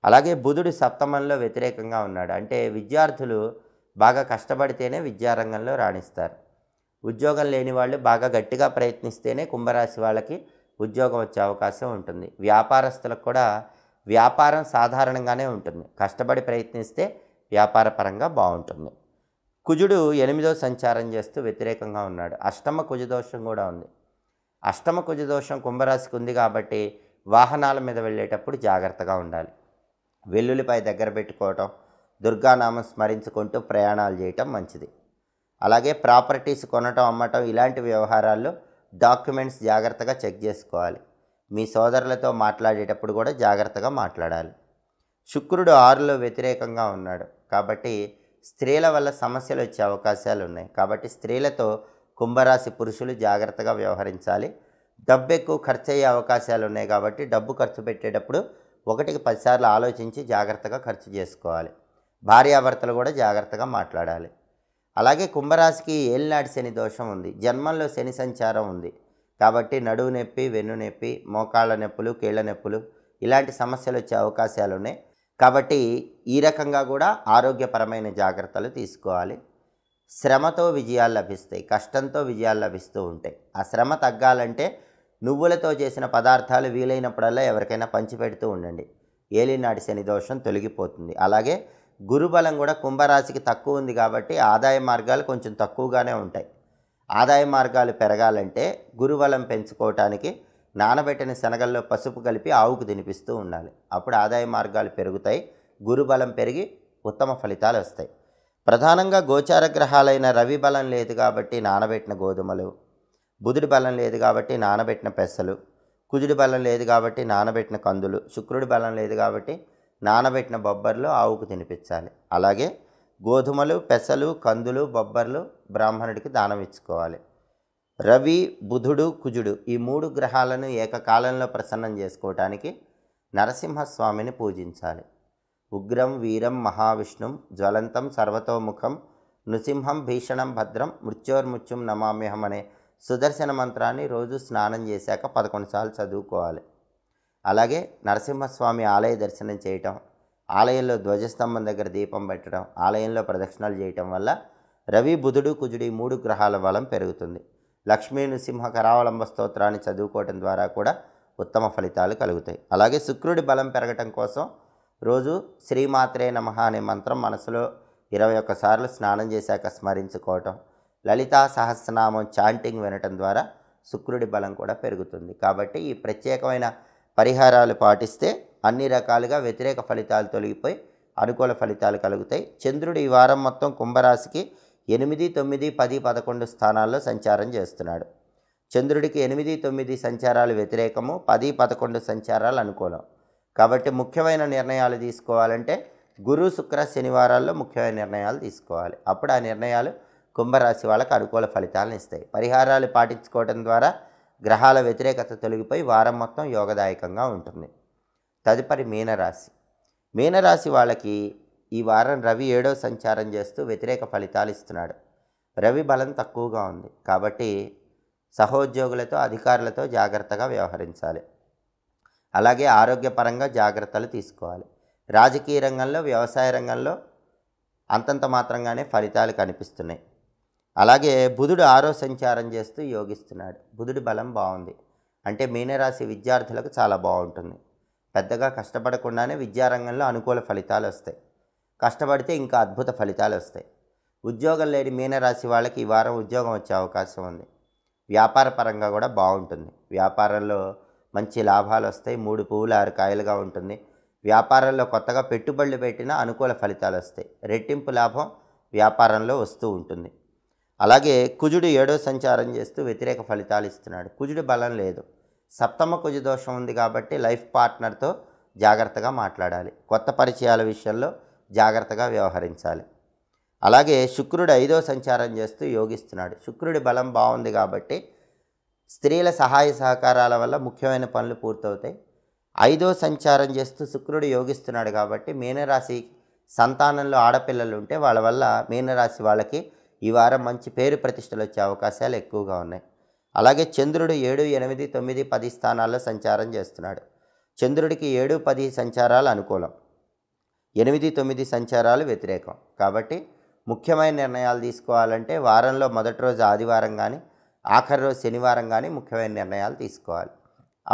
అలాగే బుధుడు సప్తమంలో వ్యతిరేకంగా ఉన్నాడు అంటే విద్యార్థులు బాగా కష్టపడితేనే విద్యారంగంలో రాణిస్తారు ఉద్యోగం లేని వాళ్ళు బాగా గట్టిగా ప్రయత్నిస్తేనే కుంభరాశి వాళ్ళకి ఉద్యోగం వచ్చే అవకాశం ఉంటుంది వ్యాపారస్తులకు కూడా వ్యాపారం సాధారణంగానే ఉంటుంది కష్టపడి ప్రయత్నిస్తే వ్యాపార పరంగా బాగుంటుంది కుజుడు ఎనిమిదో సంచారం చేస్తూ వ్యతిరేకంగా ఉన్నాడు అష్టమ కుజదోషం కూడా ఉంది అష్టమ కుజదోషం కుంభరాశికి ఉంది కాబట్టి వాహనాల మీద వెళ్ళేటప్పుడు జాగ్రత్తగా ఉండాలి వెల్లుల్లిపై దగ్గర పెట్టుకోవటం దుర్గానామం స్మరించుకుంటూ ప్రయాణాలు చేయటం మంచిది అలాగే ప్రాపర్టీస్ కొనటం అమ్మటం ఇలాంటి వ్యవహారాల్లో డాక్యుమెంట్స్ జాగ్రత్తగా చెక్ చేసుకోవాలి మీ సోదరులతో మాట్లాడేటప్పుడు కూడా జాగ్రత్తగా మాట్లాడాలి శుక్రుడు ఆరులో వ్యతిరేకంగా ఉన్నాడు కాబట్టి స్త్రీల వల్ల సమస్యలు వచ్చే అవకాశాలు ఉన్నాయి కాబట్టి స్త్రీలతో కుంభరాశి పురుషులు జాగ్రత్తగా వ్యవహరించాలి డబ్బు ఎక్కువ ఖర్చు అయ్యే అవకాశాలు ఉన్నాయి కాబట్టి డబ్బు ఖర్చు పెట్టేటప్పుడు ఒకటికి పదిసార్లు ఆలోచించి జాగ్రత్తగా ఖర్చు చేసుకోవాలి భార్యాభర్తలు కూడా జాగ్రత్తగా మాట్లాడాలి అలాగే కుంభరాశికి ఏలినాటి శని దోషం ఉంది జన్మంలో శని సంచారం ఉంది కాబట్టి నడువు నొప్పి వెన్ను నొప్పి మోకాళ్ళ నొప్పులు కీళ్ళ నొప్పులు ఇలాంటి సమస్యలు వచ్చే అవకాశాలు ఉన్నాయి కాబట్టి ఈ రకంగా కూడా ఆరోగ్యపరమైన జాగ్రత్తలు తీసుకోవాలి శ్రమతో విజయాలు లభిస్తాయి కష్టంతో విజయాలు లభిస్తూ ఉంటాయి ఆ శ్రమ తగ్గాలంటే నువ్వులతో చేసిన పదార్థాలు వీలైనప్పుడల్లా ఎవరికైనా పంచిపెడుతూ ఉండండి ఏలినాటి శని దోషం తొలగిపోతుంది అలాగే గురుబలం కూడా కుంభరాశికి తక్కువ ఉంది కాబట్టి ఆదాయ మార్గాలు కొంచెం తక్కువగానే ఉంటాయి ఆదాయ మార్గాలు పెరగాలంటే గురుబలం పెంచుకోవటానికి నానబెట్టిన శనగల్లో పసుపు కలిపి ఆవుకు తినిపిస్తూ ఉండాలి అప్పుడు ఆదాయ మార్గాలు పెరుగుతాయి గురుబలం పెరిగి ఉత్తమ ఫలితాలు వస్తాయి ప్రధానంగా గోచార గ్రహాలైన రవి బలం లేదు కాబట్టి నానబెట్టిన గోధుమలు బుధుడి బలం లేదు కాబట్టి నానబెట్టిన పెసలు కుజుడి బలం లేదు కాబట్టి నానబెట్టిన కందులు శుక్రుడి బలం లేదు కాబట్టి నానబెట్టిన బొబ్బర్లు ఆవుకు తినిపించాలి అలాగే గోధుమలు పెసలు కందులు బొబ్బర్లు బ్రాహ్మణుడికి దానం ఇచ్చుకోవాలి రవి బుధుడు కుజుడు ఈ మూడు గ్రహాలను ఏకకాలంలో ప్రసన్నం చేసుకోవటానికి నరసింహస్వామిని పూజించాలి ఉగ్రం వీరం మహావిష్ణుం జ్వలంతం సర్వతోముఖం నృసింహం భీషణం భద్రం మృత్యోర్ముత్యుం నమామ్యహం అనే సుదర్శన మంత్రాన్ని రోజు స్నానం చేశాక పదకొండు సార్లు చదువుకోవాలి అలాగే నరసింహస్వామి ఆలయ దర్శనం చేయటం ఆలయంలో ధ్వజస్తంభం దగ్గర దీపం పెట్టడం ఆలయంలో ప్రదక్షిణాలు చేయటం వల్ల రవి బుధుడు కుజుడి మూడు గ్రహాల బలం పెరుగుతుంది లక్ష్మీ నృసింహ కరావలంబ స్తోత్రాన్ని చదువుకోవటం ద్వారా కూడా ఉత్తమ ఫలితాలు కలుగుతాయి అలాగే శుక్రుడి బలం పెరగటం కోసం రోజు శ్రీమాత్రే నమ అనే మంత్రం మనసులో ఇరవై ఒక్కసార్లు స్నానం చేశాక స్మరించుకోవటం లలితా సహస్రనామం చాంటింగ్ వినటం ద్వారా శుక్రుడి బలం కూడా పెరుగుతుంది కాబట్టి ఈ ప్రత్యేకమైన పరిహారాలు పాటిస్తే అన్ని రకాలుగా వ్యతిరేక ఫలితాలు తొలగిపోయి అనుకూల ఫలితాలు కలుగుతాయి చంద్రుడు ఈ వారం మొత్తం కుంభరాశికి ఎనిమిది తొమ్మిది పది పదకొండు స్థానాల్లో సంచారం చేస్తున్నాడు చంద్రుడికి ఎనిమిది తొమ్మిది సంచారాలు వ్యతిరేకము పది పదకొండు సంచారాలు అనుకూలం కాబట్టి ముఖ్యమైన నిర్ణయాలు తీసుకోవాలంటే గురు శుక్ర శనివారాల్లో ముఖ్యమైన నిర్ణయాలు తీసుకోవాలి అప్పుడు ఆ నిర్ణయాలు కుంభరాశి వాళ్ళకు అనుకూల ఫలితాలను ఇస్తాయి పరిహారాలు పాటించుకోవడం ద్వారా గ్రహాల వ్యతిరేకత తొలగిపోయి వారం మొత్తం యోగదాయకంగా ఉంటుంది తదుపరి మీనరాశి మీనరాశి వాళ్ళకి ఈ వారం రవి ఏడో సంచారం చేస్తూ వ్యతిరేక ఫలితాలు ఇస్తున్నాడు రవి బలం తక్కువగా ఉంది కాబట్టి సహోద్యోగులతో అధికారులతో జాగ్రత్తగా వ్యవహరించాలి అలాగే ఆరోగ్యపరంగా జాగ్రత్తలు తీసుకోవాలి రాజకీయ రంగంలో వ్యవసాయ రంగంలో అంతంత మాత్రంగానే ఫలితాలు కనిపిస్తున్నాయి అలాగే బుధుడు ఆరో సంచారం చేస్తూ యోగిస్తున్నాడు బుధుడి బలం బాగుంది అంటే మీనరాశి విద్యార్థులకు చాలా బాగుంటుంది పెద్దగా కష్టపడకుండానే విద్యారంగంలో అనుకూల ఫలితాలు వస్తాయి కష్టపడితే ఇంకా అద్భుత ఫలితాలు వస్తాయి ఉద్యోగం లేని మీనరాశి వాళ్ళకి ఈ వారం ఉద్యోగం వచ్చే అవకాశం ఉంది వ్యాపార పరంగా కూడా బాగుంటుంది వ్యాపారంలో మంచి లాభాలు వస్తాయి మూడు పువ్వులు ఆరు కాయలుగా ఉంటుంది వ్యాపారంలో కొత్తగా పెట్టుబడులు పెట్టినా అనుకూల ఫలితాలు వస్తాయి రెట్టింపు లాభం వ్యాపారంలో వస్తూ ఉంటుంది అలాగే కుజుడు ఏడో సంచారం చేస్తూ వ్యతిరేక ఫలితాలు ఇస్తున్నాడు కుజుడు బలం లేదు సప్తమ కుజ దోషం ఉంది కాబట్టి లైఫ్ పార్ట్నర్తో జాగ్రత్తగా మాట్లాడాలి కొత్త పరిచయాల విషయంలో జాగ్రత్తగా వ్యవహరించాలి అలాగే శుక్రుడు ఐదో సంచారం చేస్తూ యోగిస్తున్నాడు శుక్రుడి బలం బాగుంది కాబట్టి స్త్రీల సహాయ సహకారాల వల్ల ముఖ్యమైన పనులు పూర్తవుతాయి ఐదో సంచారం చేస్తూ శుక్రుడు యోగిస్తున్నాడు కాబట్టి మీనరాశి సంతానంలో ఆడపిల్లలు ఉంటే వాళ్ళ వల్ల మీనరాశి వాళ్ళకి ఈ వారం మంచి పేరు ప్రతిష్టలు వచ్చే అవకాశాలు ఎక్కువగా ఉన్నాయి అలాగే చంద్రుడు ఏడు ఎనిమిది తొమ్మిది పది స్థానాల్లో సంచారం చేస్తున్నాడు చంద్రుడికి ఏడు పది సంచారాలు అనుకూలం ఎనిమిది తొమ్మిది సంచారాలు వ్యతిరేకం కాబట్టి ముఖ్యమైన నిర్ణయాలు తీసుకోవాలంటే వారంలో మొదటి రోజు ఆదివారం కానీ ఆఖరి రోజు శనివారం కానీ ముఖ్యమైన నిర్ణయాలు తీసుకోవాలి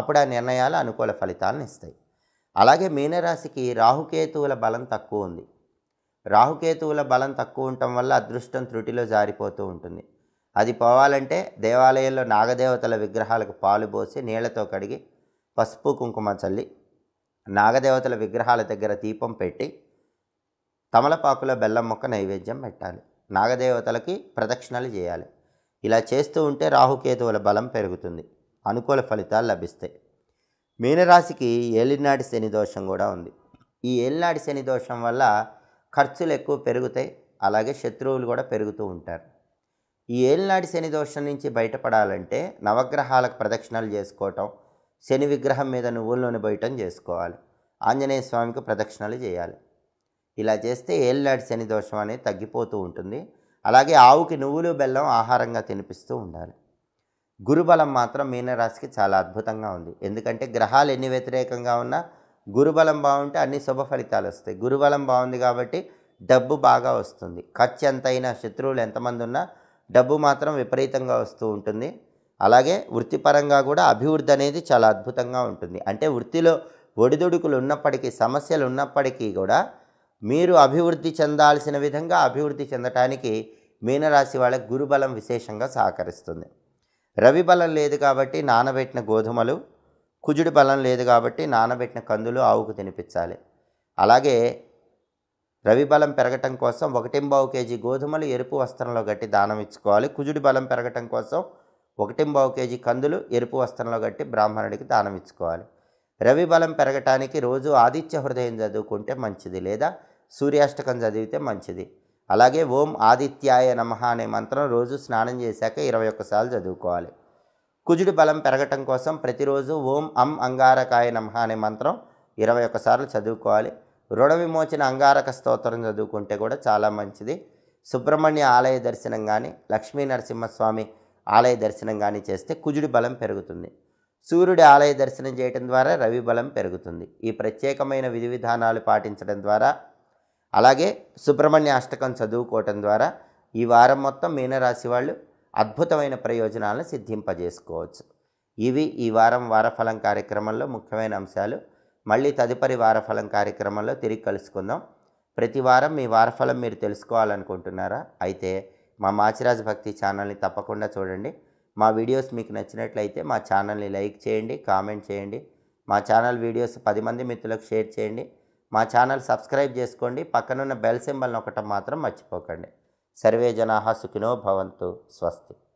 అప్పుడు ఆ నిర్ణయాలు అనుకూల ఫలితాలను ఇస్తాయి అలాగే మీనరాశికి రాహుకేతువుల బలం తక్కువ ఉంది రాహుకేతువుల బలం తక్కువ ఉండటం వల్ల అదృష్టం త్రుటిలో జారిపోతూ ఉంటుంది అది పోవాలంటే దేవాలయంలో నాగదేవతల విగ్రహాలకు పాలు పోసి నీళ్లతో కడిగి పసుపు కుంకుమ చల్లి నాగదేవతల విగ్రహాల దగ్గర దీపం పెట్టి తమలపాకులో బెల్లం మొక్క నైవేద్యం పెట్టాలి నాగదేవతలకి ప్రదక్షిణలు చేయాలి ఇలా చేస్తూ ఉంటే రాహుకేతువుల బలం పెరుగుతుంది అనుకూల ఫలితాలు లభిస్తాయి మీనరాశికి ఏలినాటి శని దోషం కూడా ఉంది ఈ ఏలినాటి శని దోషం వల్ల ఖర్చులు ఎక్కువ పెరుగుతాయి అలాగే శత్రువులు కూడా పెరుగుతూ ఉంటారు ఈ ఏలినాటి శని దోషం నుంచి బయటపడాలంటే నవగ్రహాలకు ప్రదక్షిణలు చేసుకోవటం శని విగ్రహం మీద నువ్వుల నూనె బయటం చేసుకోవాలి ఆంజనేయ స్వామికి ప్రదక్షిణలు చేయాలి ఇలా చేస్తే ఏలినాటి శని దోషం అనేది తగ్గిపోతూ ఉంటుంది అలాగే ఆవుకి నువ్వులు బెల్లం ఆహారంగా తినిపిస్తూ ఉండాలి గురుబలం మాత్రం మీనరాశికి చాలా అద్భుతంగా ఉంది ఎందుకంటే గ్రహాలు ఎన్ని వ్యతిరేకంగా ఉన్నా గురుబలం బాగుంటే అన్ని శుభ ఫలితాలు వస్తాయి గురుబలం బాగుంది కాబట్టి డబ్బు బాగా వస్తుంది ఖర్చు ఎంతైనా శత్రువులు ఎంతమంది ఉన్నా డబ్బు మాత్రం విపరీతంగా వస్తూ ఉంటుంది అలాగే వృత్తిపరంగా కూడా అభివృద్ధి అనేది చాలా అద్భుతంగా ఉంటుంది అంటే వృత్తిలో ఒడిదుడుకులు ఉన్నప్పటికీ సమస్యలు ఉన్నప్పటికీ కూడా మీరు అభివృద్ధి చెందాల్సిన విధంగా అభివృద్ధి చెందటానికి మీనరాశి వాళ్ళకి గురుబలం విశేషంగా సహకరిస్తుంది రవి బలం లేదు కాబట్టి నానబెట్టిన గోధుమలు కుజుడి బలం లేదు కాబట్టి నానబెట్టిన కందులు ఆవుకు తినిపించాలి అలాగే రవి బలం పెరగటం కోసం ఒకటింబావు కేజీ గోధుమలు ఎరుపు వస్త్రంలో గట్టి దానం ఇచ్చుకోవాలి కుజుడి బలం పెరగటం కోసం ఒకటింబావు కేజీ కందులు ఎరుపు వస్త్రంలో గట్టి బ్రాహ్మణుడికి దానం ఇచ్చుకోవాలి రవి బలం పెరగటానికి రోజు ఆదిత్య హృదయం చదువుకుంటే మంచిది లేదా సూర్యాష్టకం చదివితే మంచిది అలాగే ఓం ఆదిత్యాయ నమ అనే మంత్రం రోజు స్నానం చేశాక ఇరవై ఒక్కసార్లు చదువుకోవాలి కుజుడి బలం పెరగటం కోసం ప్రతిరోజు ఓం అం అంగారకాయ నమః అనే మంత్రం ఇరవై ఒక్కసార్లు చదువుకోవాలి రుణ విమోచన అంగారక స్తోత్రం చదువుకుంటే కూడా చాలా మంచిది సుబ్రహ్మణ్య ఆలయ దర్శనం కానీ లక్ష్మీ నరసింహస్వామి ఆలయ దర్శనం కానీ చేస్తే కుజుడి బలం పెరుగుతుంది సూర్యుడి ఆలయ దర్శనం చేయటం ద్వారా రవి బలం పెరుగుతుంది ఈ ప్రత్యేకమైన విధి విధానాలు పాటించడం ద్వారా అలాగే సుబ్రహ్మణ్య అష్టకం చదువుకోవటం ద్వారా ఈ వారం మొత్తం మీనరాశి వాళ్ళు అద్భుతమైన ప్రయోజనాలను సిద్ధింపజేసుకోవచ్చు ఇవి ఈ వారం వారఫలం కార్యక్రమంలో ముఖ్యమైన అంశాలు మళ్ళీ తదుపరి వారఫలం కార్యక్రమంలో తిరిగి కలుసుకుందాం ప్రతి వారం మీ వారఫలం మీరు తెలుసుకోవాలనుకుంటున్నారా అయితే మా మాచిరాజ్ భక్తి ఛానల్ని తప్పకుండా చూడండి మా వీడియోస్ మీకు నచ్చినట్లయితే మా ఛానల్ని లైక్ చేయండి కామెంట్ చేయండి మా ఛానల్ వీడియోస్ పది మంది మిత్రులకు షేర్ చేయండి మా ఛానల్ సబ్స్క్రైబ్ చేసుకోండి పక్కనున్న బెల్ సింబల్ నొక్కటం మాత్రం మర్చిపోకండి సర్వే జనా సుఖినో భవంతు స్వస్తి